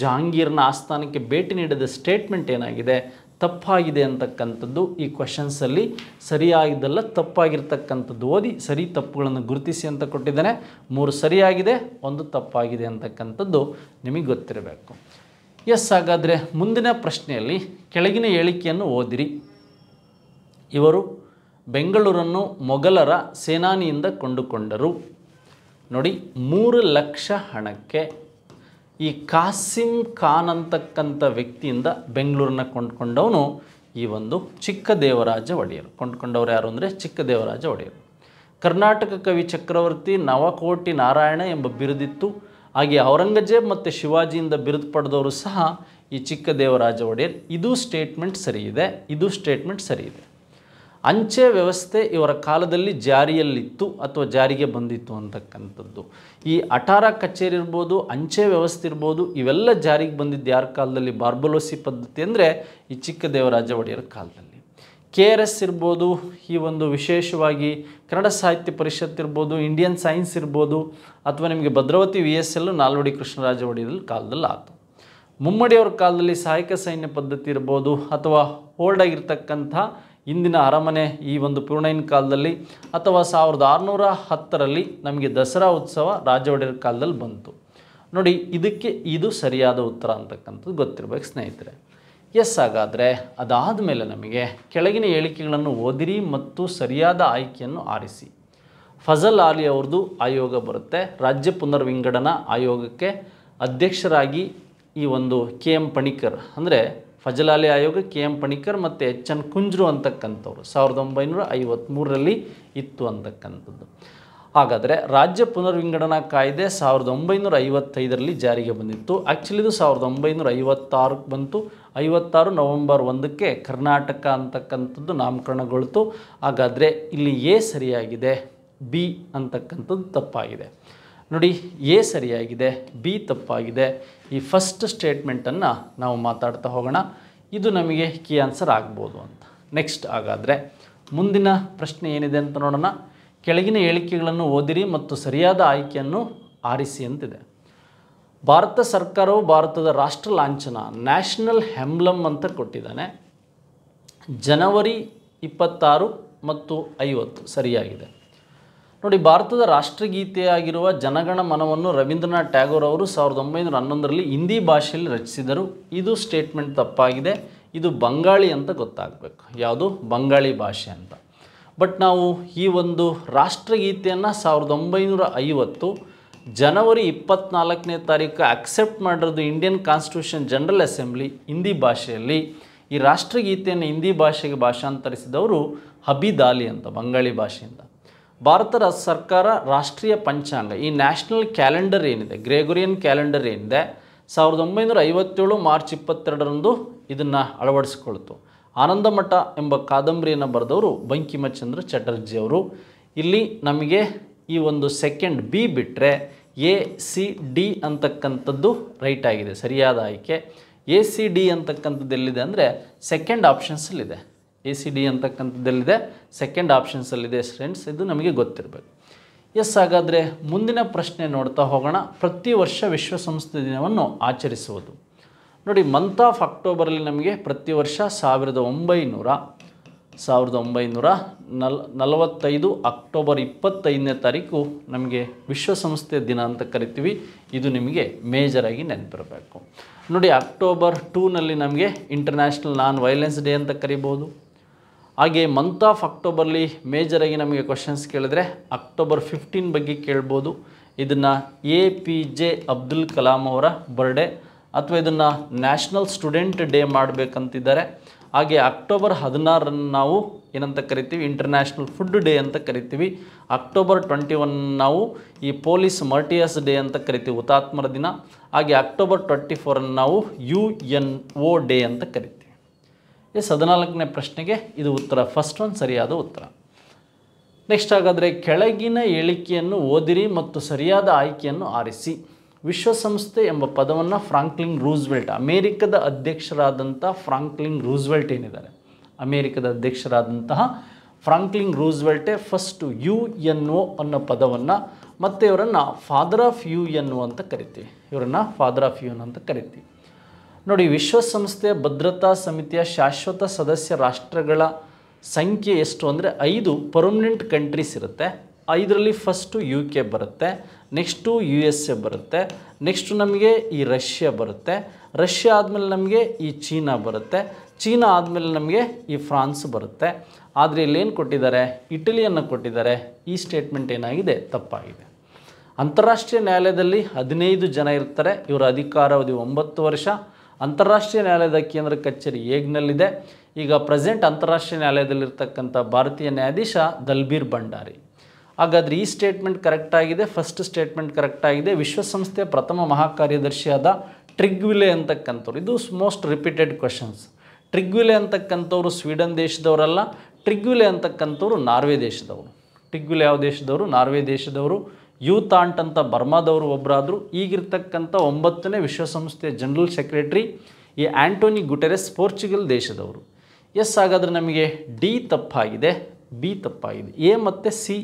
ಜಹಾಂಗೀರ್ನ ಆಸ್ಥಾನಕ್ಕೆ ಭೇಟಿ ನೀಡಿದ ಸ್ಟೇಟ್ಮೆಂಟ್ ಏನಾಗಿದೆ ತಪ್ಪಾಗಿದೆ ಅಂತಕ್ಕಂಥದ್ದು ಈ ಕ್ವಶನ್ಸಲ್ಲಿ ಸರಿಯಾಗಿದ್ದಲ್ಲ ತಪ್ಪಾಗಿರ್ತಕ್ಕಂಥದ್ದು ಓದಿ ಸರಿ ತಪ್ಪುಗಳನ್ನು ಗುರುತಿಸಿ ಅಂತ ಕೊಟ್ಟಿದ್ದೇನೆ ಮೂರು ಸರಿಯಾಗಿದೆ ಒಂದು ತಪ್ಪಾಗಿದೆ ಅಂತಕ್ಕಂಥದ್ದು ನಿಮಗೆ ಗೊತ್ತಿರಬೇಕು ಎಸ್ ಹಾಗಾದರೆ ಮುಂದಿನ ಪ್ರಶ್ನೆಯಲ್ಲಿ ಕೆಳಗಿನ ಹೇಳಿಕೆಯನ್ನು ಓದಿರಿ ಇವರು ಬೆಂಗಳೂರನ್ನು ಮೊಘಲರ ಸೇನಾನಿಯಿಂದ ಕೊಂಡುಕೊಂಡರು ನೋಡಿ ಮೂರು ಲಕ್ಷ ಹಣಕ್ಕೆ ಈ ಕಾಸಿಂ ಖಾನ್ ಅಂತಕ್ಕಂಥ ವ್ಯಕ್ತಿಯಿಂದ ಬೆಂಗಳೂರನ್ನ ಕೊಂಡ್ಕೊಂಡವನು ಈ ಒಂದು ಚಿಕ್ಕ ದೇವರಾಜ ಒಡೆಯರು ಕೊಂಡುಕೊಂಡವರು ಯಾರು ಅಂದರೆ ಚಿಕ್ಕ ದೇವರಾಜ ಒಡೆಯರು ಕರ್ನಾಟಕ ಕವಿ ಚಕ್ರವರ್ತಿ ನವಕೋಟಿ ನಾರಾಯಣ ಎಂಬ ಬಿರುದಿತ್ತು ಹಾಗೆ ಔರಂಗಜೇಬ್ ಮತ್ತು ಶಿವಾಜಿಯಿಂದ ಬಿರುದು ಪಡೆದವರು ಸಹ ಈ ಚಿಕ್ಕ ದೇವರಾಜ ಒಡೆಯರ್ ಇದು ಸ್ಟೇಟ್ಮೆಂಟ್ ಸರಿ ಇದೆ ಇದು ಸ್ಟೇಟ್ಮೆಂಟ್ ಸರಿ ಇದೆ ಅಂಚೆ ವ್ಯವಸ್ಥೆ ಇವರ ಕಾಲದಲ್ಲಿ ಜಾರಿಯಲ್ಲಿತ್ತು ಅಥವಾ ಜಾರಿಗೆ ಬಂದಿತ್ತು ಅಂತಕ್ಕಂಥದ್ದು ಈ ಅಠಾರ ಕಚೇರಿ ಇರ್ಬೋದು ಅಂಚೆ ವ್ಯವಸ್ಥೆ ಇರ್ಬೋದು ಇವೆಲ್ಲ ಜಾರಿಗೆ ಬಂದಿದ್ದು ಯಾರ ಕಾಲದಲ್ಲಿ ಬಾರ್ಬಲೋಸಿ ಪದ್ಧತಿ ಅಂದರೆ ಈ ಚಿಕ್ಕ ದೇವರಾಜ ಒಡೆಯರ ಕಾಲದಲ್ಲಿ ಕೆ ಆರ್ ಎಸ್ ಇರ್ಬೋದು ಈ ಒಂದು ವಿಶೇಷವಾಗಿ ಕನ್ನಡ ಸಾಹಿತ್ಯ ಪರಿಷತ್ ಇರ್ಬೋದು ಇಂಡಿಯನ್ ಸೈನ್ಸ್ ಇರ್ಬೋದು ಅಥವಾ ನಿಮಗೆ ಭದ್ರಾವತಿ ವಿ ಎಸ್ ಎಲ್ಲು ನಾಲ್ವಡಿ ಕೃಷ್ಣರಾಜ ಒಡೆಯರ ಕಾಲದಲ್ಲಿ ಆಯಿತು ಮುಮ್ಮಡಿಯವ್ರ ಕಾಲದಲ್ಲಿ ಸಹಾಯಕ ಸೈನ್ಯ ಪದ್ಧತಿ ಇರ್ಬೋದು ಅಥವಾ ಓಲ್ಡಾಗಿರ್ತಕ್ಕಂಥ ಇಂದಿನ ಅರಮನೆ ಈ ಒಂದು ಪೂರ್ಣೈನ ಕಾಲದಲ್ಲಿ ಅಥವಾ ಸಾವಿರದ ಆರುನೂರ ಹತ್ತರಲ್ಲಿ ನಮಗೆ ದಸರಾ ಉತ್ಸವ ರಾಜ ಕಾಲದಲ್ಲಿ ಬಂತು ನೋಡಿ ಇದಕ್ಕೆ ಇದು ಸರಿಯಾದ ಉತ್ತರ ಅಂತಕ್ಕಂಥದ್ದು ಗೊತ್ತಿರಬೇಕು ಸ್ನೇಹಿತರೆ ಎಸ್ ಹಾಗಾದರೆ ಅದಾದ ಮೇಲೆ ನಮಗೆ ಕೆಳಗಿನ ಹೇಳಿಕೆಗಳನ್ನು ಓದಿರಿ ಮತ್ತು ಸರಿಯಾದ ಆಯ್ಕೆಯನ್ನು ಆರಿಸಿ ಫಜಲ್ ಆಲಿ ಅವ್ರದ್ದು ಆಯೋಗ ಬರುತ್ತೆ ರಾಜ್ಯ ಪುನರ್ವಿಂಗಡನಾ ಆಯೋಗಕ್ಕೆ ಅಧ್ಯಕ್ಷರಾಗಿ ಈ ಒಂದು ಕೆ ಎಂ ಪಣಿಕರ್ ಅಂದರೆ ಫಜಲ್ ಆಲಿ ಆಯೋಗ ಕೆ ಎಂ ಪಣಿಕರ್ ಮತ್ತು ಎಚ್ ಎನ್ ಕುಂಜ್ರು ಅಂತಕ್ಕಂಥವ್ರು ಸಾವಿರದ ಒಂಬೈನೂರ ಐವತ್ತ್ಮೂರರಲ್ಲಿ ಇತ್ತು ಅಂತಕ್ಕಂಥದ್ದು ಹಾಗಾದರೆ ರಾಜ್ಯ ಪುನರ್ವಿಂಗಡನಾ ಕಾಯ್ದೆ ಸಾವಿರದ ಒಂಬೈನೂರ ಐವತ್ತೈದರಲ್ಲಿ ಜಾರಿಗೆ ಬಂದಿತ್ತು ಆ್ಯಕ್ಚುಲಿ ಇದು ಸಾವಿರದ ಒಂಬೈನೂರ ಐವತ್ತಾರಕ್ಕೆ ಬಂತು ಐವತ್ತಾರು ನವೆಂಬರ್ ಒಂದಕ್ಕೆ ಕರ್ನಾಟಕ ಅಂತಕ್ಕಂಥದ್ದು ನಾಮಕರಣಗೊಳ್ತು ಹಾಗಾದರೆ ಇಲ್ಲಿ ಎ ಸರಿಯಾಗಿದೆ ಬಿ ಅಂತಕ್ಕಂಥದ್ದು ತಪ್ಪಾಗಿದೆ ನೋಡಿ ಎ ಸರಿಯಾಗಿದೆ ಬಿ ತಪ್ಪಾಗಿದೆ ಈ ಫಸ್ಟ್ ಸ್ಟೇಟ್ಮೆಂಟನ್ನು ನಾವು ಮಾತಾಡ್ತಾ ಹೋಗೋಣ ಇದು ನಮಗೆ ಕೀ ಆನ್ಸರ್ ಆಗ್ಬೋದು ಅಂತ ನೆಕ್ಸ್ಟ್ ಹಾಗಾದರೆ ಮುಂದಿನ ಪ್ರಶ್ನೆ ಏನಿದೆ ಅಂತ ನೋಡೋಣ ಕೆಳಗಿನ ಹೇಳಿಕೆಗಳನ್ನು ಓದಿರಿ ಮತ್ತು ಸರಿಯಾದ ಆಯ್ಕೆಯನ್ನು ಆರಿಸಿ ಅಂತಿದೆ ಭಾರತ ಸರ್ಕಾರವು ಭಾರತದ ರಾಷ್ಟ್ರ ಲಾಂಛನ ನ್ಯಾಷನಲ್ ಹೆಮ್ಲಮ್ ಅಂತ ಕೊಟ್ಟಿದ್ದಾನೆ ಜನವರಿ ಇಪ್ಪತ್ತಾರು ಮತ್ತು ಐವತ್ತು ಸರಿಯಾಗಿದೆ ನೋಡಿ ಭಾರತದ ರಾಷ್ಟ್ರಗೀತೆಯಾಗಿರುವ ಜನಗಣ ಮನವನ್ನು ರವೀಂದ್ರನಾಥ್ ಟ್ಯಾಗೋರ್ ಅವರು ಸಾವಿರದ ಒಂಬೈನೂರ ಹನ್ನೊಂದರಲ್ಲಿ ಹಿಂದಿ ಭಾಷೆಯಲ್ಲಿ ರಚಿಸಿದರು ಇದು ಸ್ಟೇಟ್ಮೆಂಟ್ ತಪ್ಪಾಗಿದೆ ಇದು ಬಂಗಾಳಿ ಅಂತ ಗೊತ್ತಾಗಬೇಕು ಯಾವುದು ಬಂಗಾಳಿ ಭಾಷೆ ಅಂತ ಬಟ್ ನಾವು ಈ ಒಂದು ರಾಷ್ಟ್ರಗೀತೆಯನ್ನು ಸಾವಿರದ ಒಂಬೈನೂರ ಐವತ್ತು ಜನವರಿ ಇಪ್ಪತ್ತ್ನಾಲ್ಕನೇ ತಾರೀಕು ಅಕ್ಸೆಪ್ಟ್ ಮಾಡಿರೋದು Indian constitution general assembly Hindi ಭಾಷೆಯಲ್ಲಿ ಈ ರಾಷ್ಟ್ರಗೀತೆಯನ್ನು ಹಿಂದಿ ಭಾಷೆಗೆ ಭಾಷಾಂತರಿಸಿದವರು ಹಬಿದಾಲಿ ಅಂತ ಬಂಗಾಳಿ ಭಾಷೆಯಿಂದ ಭಾರತದ ಸರ್ಕಾರ ರಾಷ್ಟ್ರೀಯ ಪಂಚಾಂಗ ಈ ನ್ಯಾಷನಲ್ ಕ್ಯಾಲೆಂಡರ್ ಏನಿದೆ ಗ್ರೆಗೋರಿಯನ್ ಕ್ಯಾಲೆಂಡರ್ ಏನಿದೆ ಸಾವಿರದ ಒಂಬೈನೂರ ಐವತ್ತೇಳು ಮಾರ್ಚ್ ಇಪ್ಪತ್ತೆರಡರಂದು ಇದನ್ನು ಅಳವಡಿಸ್ಕೊಳ್ತು ಆನಂದಮಠ ಎಂಬ ಕಾದಂಬರಿಯನ್ನು ಬರೆದವರು ಬಂಕಿಮಚಂದ್ರ ಚಟರ್ಜಿಯವರು ಇಲ್ಲಿ ನಮಗೆ ಈ ಒಂದು ಸೆಕೆಂಡ್ ಬಿ ಬಿಟ್ಟರೆ ಎ ಸಿ ಡಿ ಅಂತಕ್ಕಂಥದ್ದು ರೈಟ್ ಆಗಿದೆ ಸರಿಯಾದ ಆಯ್ಕೆ ಎ ಸಿ ಡಿ ಅಂತಕ್ಕಂಥದ್ದು ಎಲ್ಲಿದೆ ಅಂದರೆ ಸೆಕೆಂಡ್ ಆಪ್ಷನ್ಸಲ್ಲಿದೆ ಎ ಸಿ ಡಿ ಅಂತಕ್ಕಂಥದ್ದಲ್ಲಿದೆ ಸೆಕೆಂಡ್ ಆಪ್ಷನ್ಸಲ್ಲಿದೆ ಫ್ರೆಂಡ್ಸ್ ಇದು ನಮಗೆ ಗೊತ್ತಿರಬೇಕು ಎಸ್ ಹಾಗಾದರೆ ಮುಂದಿನ ಪ್ರಶ್ನೆ ನೋಡ್ತಾ ಹೋಗೋಣ ಪ್ರತಿ ವರ್ಷ ವಿಶ್ವಸಂಸ್ಥೆ ದಿನವನ್ನು ಆಚರಿಸುವುದು ನೋಡಿ ಮಂತ್ ಆಫ್ ಅಕ್ಟೋಬರಲ್ಲಿ ನಮಗೆ ಪ್ರತಿ ವರ್ಷ ಸಾವಿರದ ಒಂಬೈನೂರ ಸಾವಿರದ ಒಂಬೈನೂರ ನಲ್ ನಲವತ್ತೈದು ಅಕ್ಟೋಬರ್ ಇಪ್ಪತ್ತೈದನೇ ತಾರೀಕು ನಮಗೆ ವಿಶ್ವಸಂಸ್ಥೆ ದಿನ ಅಂತ ಕರಿತೀವಿ ಇದು ನಿಮಗೆ ಮೇಜರಾಗಿ ನೆನಪಿರಬೇಕು ನೋಡಿ ಅಕ್ಟೋಬರ್ ಟೂನಲ್ಲಿ ನಮಗೆ ಇಂಟರ್ನ್ಯಾಷನಲ್ ನಾನ್ ವೈಲೆನ್ಸ್ ಡೇ ಅಂತ ಕರಿಬೋದು ಹಾಗೆ ಮಂತ್ ಆಫ್ ಅಕ್ಟೋಬರ್ಲಿ ಮೇಜರಾಗಿ ನಮಗೆ ಕ್ವಶನ್ಸ್ ಕೇಳಿದ್ರೆ ಅಕ್ಟೋಬರ್ ಫಿಫ್ಟೀನ್ ಬಗ್ಗೆ ಕೇಳ್ಬೋದು ಇದನ್ನು A P J Abdul Kalam ಅವರ ಬರ್ಡೇ ಅಥವಾ ಇದನ್ನು ನ್ಯಾಷನಲ್ ಸ್ಟೂಡೆಂಟ್ ಡೇ ಮಾಡಬೇಕಂತಿದ್ದಾರೆ ಹಾಗೆ ಅಕ್ಟೋಬರ್ ಹದಿನಾರನ್ನು ನಾವು ಏನಂತ ಕರಿತೀವಿ ಇಂಟರ್ನ್ಯಾಷನಲ್ ಫುಡ್ ಡೇ ಅಂತ ಕರಿತೀವಿ ಅಕ್ಟೋಬರ್ ಟ್ವೆಂಟಿ ಒನ್ ನಾವು ಈ ಪೊಲೀಸ್ ಮರ್ಟಿಯಸ್ ಡೇ ಅಂತ ಕರಿತೀವಿ ಹುತಾತ್ಮರ ದಿನ ಹಾಗೆ ಅಕ್ಟೋಬರ್ ಟ್ವೆಂಟಿ ಫೋರನ್ನು ನಾವು ಯು ಎನ್ ಒ ಡೇ ಅಂತ ಕರಿತೀವಿ ಎಸ್ ಹದಿನಾಲ್ಕನೇ ಪ್ರಶ್ನೆಗೆ ಇದು ಉತ್ತರ ಫಸ್ಟ್ ಒನ್ ಸರಿಯಾದ ಉತ್ತರ ನೆಕ್ಸ್ಟ್ ಹಾಗಾದರೆ ಕೆಳಗಿನ ಹೇಳಿಕೆಯನ್ನು ಓದಿರಿ ಮತ್ತು ಸರಿಯಾದ ಆಯ್ಕೆಯನ್ನು ಆರಿಸಿ ವಿಶ್ವಸಂಸ್ಥೆ ಎಂಬ ಪದವನ್ನು ಫ್ರಾಂಕ್ಲಿನ್ ರೂಸ್ವೆಲ್ಟ್ ಅಮೇರಿಕದ ಅಧ್ಯಕ್ಷರಾದಂಥ ಫ್ರಾಂಕ್ಲಿನ್ ರೂಸ್ವೆಲ್ಟ್ ಏನಿದ್ದಾರೆ ಅಮೇರಿಕದ ಅಧ್ಯಕ್ಷರಾದಂತಹ ಫ್ರಾಂಕ್ಲಿನ್ ರೂಸ್ವೆಲ್ಟೇ ಫಸ್ಟು ಯು ಎನ್ ಒ ಅನ್ನೋ ಪದವನ್ನು ಮತ್ತು ಇವರನ್ನು father of U N O ಅಂತ ಕರಿತೀವಿ ಇವರನ್ನು ಫಾದರ್ ಆಫ್ ಯು ಎನ್ ಅಂತ ಕರಿತೀವಿ ನೋಡಿ ವಿಶ್ವಸಂಸ್ಥೆಯ ಭದ್ರತಾ ಸಮಿತಿಯ ಶಾಶ್ವತ ಸದಸ್ಯ ರಾಷ್ಟ್ರಗಳ ಸಂಖ್ಯೆ ಎಷ್ಟು ಅಂದರೆ ಐದು ಪರ್ಮನೆಂಟ್ ಕಂಟ್ರೀಸ್ ಇರುತ್ತೆ ಇದರಲ್ಲಿ ಫಸ್ಟು ಯು ಕೆ ಬರುತ್ತೆ ನೆಕ್ಸ್ಟು ಯು ಎಸ್ ಎ ಬರುತ್ತೆ ನೆಕ್ಸ್ಟು ನಮಗೆ ಈ ರಷ್ಯಾ ಬರುತ್ತೆ ರಷ್ಯಾ ಆದಮೇಲೆ ನಮಗೆ ಈ ಚೀನಾ ಬರುತ್ತೆ ಚೀನಾ ಆದಮೇಲೆ ನಮಗೆ ಈ ಫ್ರಾನ್ಸ್ ಬರುತ್ತೆ ಆದರೆ ಇಲ್ಲೇನು ಕೊಟ್ಟಿದ್ದಾರೆ ಇಟಲಿಯನ್ನು ಕೊಟ್ಟಿದ್ದಾರೆ ಈ ಸ್ಟೇಟ್ಮೆಂಟ್ ಏನಾಗಿದೆ ತಪ್ಪಾಗಿದೆ ಅಂತಾರಾಷ್ಟ್ರೀಯ ನ್ಯಾಯಾಲಯದಲ್ಲಿ ಹದಿನೈದು ಜನ ಇರ್ತಾರೆ ಇವರ ಅಧಿಕಾರಾವಧಿ ಒಂಬತ್ತು ವರ್ಷ ಅಂತಾರಾಷ್ಟ್ರೀಯ ನ್ಯಾಯಾಲಯದ ಕೇಂದ್ರ ಕಚೇರಿ ಏಗ್ನಲ್ಲಿದೆ ಈಗ ಪ್ರೆಸೆಂಟ್ ಅಂತಾರಾಷ್ಟ್ರೀಯ ನ್ಯಾಯಾಲಯದಲ್ಲಿರ್ತಕ್ಕಂಥ ಭಾರತೀಯ ನ್ಯಾಯಾಧೀಶ ದಲ್ಬೀರ್ ಭಂಡಾರಿ ಹಾಗಾದರೆ ಈ ಸ್ಟೇಟ್ಮೆಂಟ್ ಕರೆಕ್ಟ್ ಆಗಿದೆ ಫಸ್ಟ್ ಸ್ಟೇಟ್ಮೆಂಟ್ ಕರೆಕ್ಟ್ ಆಗಿದೆ ವಿಶ್ವಸಂಸ್ಥೆಯ ಪ್ರಥಮ ಮಹಾಕಾರ್ಯದರ್ಶಿಯಾದ ಟ್ರಿಗ್ವಿಲೆ ಅಂತಕ್ಕಂಥವ್ರು ಇದು ಮೋಸ್ಟ್ ರಿಪೀಟೆಡ್ ಕ್ವಶನ್ಸ್ ಟ್ರಿಗ್ವಿಲೆ ಅಂತಕ್ಕಂಥವ್ರು ಸ್ವೀಡನ್ ದೇಶದವರಲ್ಲ ಟ್ರಿಗ್ವಿಲೆ ಅಂತಕ್ಕಂಥವ್ರು ನಾರ್ವೆ ದೇಶದವರು ಟ್ರಿಗ್ವಿಲೆ ಯಾವ ದೇಶದವರು ನಾರ್ವೆ ದೇಶದವರು ಯೂತಾಂಟ್ ಅಂತ ಬರ್ಮಾದವರು ಒಬ್ಬರಾದರು ಈಗಿರ್ತಕ್ಕಂಥ ಒಂಬತ್ತನೇ ವಿಶ್ವಸಂಸ್ಥೆಯ ಜನರಲ್ ಸೆಕ್ರೆಟರಿ ಈ ಆ್ಯಂಟೋನಿ ಗುಟೆರೆಸ್ ಪೋರ್ಚುಗಲ್ ದೇಶದವರು ಎಸ್ ಹಾಗಾದರೆ ನಮಗೆ ಡಿ ತಪ್ಪಾಗಿದೆ ಬಿ ತಪ್ಪಾಗಿದೆ ಎ ಮತ್ತು ಸಿ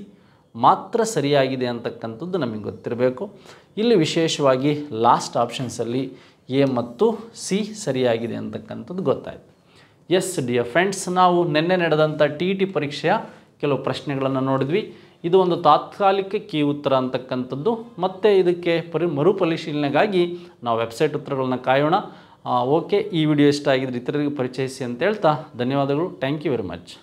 ಮಾತ್ರ ಸರಿಯಾಗಿದೆ ಅಂತಕ್ಕಂಥದ್ದು ನಮಗೆ ಗೊತ್ತಿರಬೇಕು ಇಲ್ಲಿ ವಿಶೇಷವಾಗಿ ಲಾಸ್ಟ್ ಆಪ್ಷನ್ಸಲ್ಲಿ ಎ ಮತ್ತು ಸಿ ಸರಿಯಾಗಿದೆ ಅಂತಕ್ಕಂಥದ್ದು ಗೊತ್ತಾಯಿತು ಎಸ್ ಡಿಯರ್ ಫ್ರೆಂಡ್ಸ್ ನಾವು ನಿನ್ನೆ ನಡೆದಂಥ ಟಿ ಟಿ ಪರೀಕ್ಷೆಯ ಕೆಲವು ಪ್ರಶ್ನೆಗಳನ್ನು ನೋಡಿದ್ವಿ ಇದು ಒಂದು ತಾತ್ಕಾಲಿಕ ಕೀ ಉತ್ತರ ಅಂತಕ್ಕಂಥದ್ದು ಮತ್ತು ಇದಕ್ಕೆ ಪರಿ ಮರುಪರಿಶೀಲನೆಗಾಗಿ ನಾವು ವೆಬ್ಸೈಟ್ ಉತ್ತರಗಳನ್ನು ಕಾಯೋಣ ಓಕೆ ಈ ವಿಡಿಯೋ ಇಷ್ಟ ಆಗಿದ್ರೆ ಇತರರಿಗೆ ಪರಿಚಯಿಸಿ ಅಂತ ಹೇಳ್ತಾ ಧನ್ಯವಾದಗಳು ಥ್ಯಾಂಕ್ ಯು ವೆರಿ ಮಚ್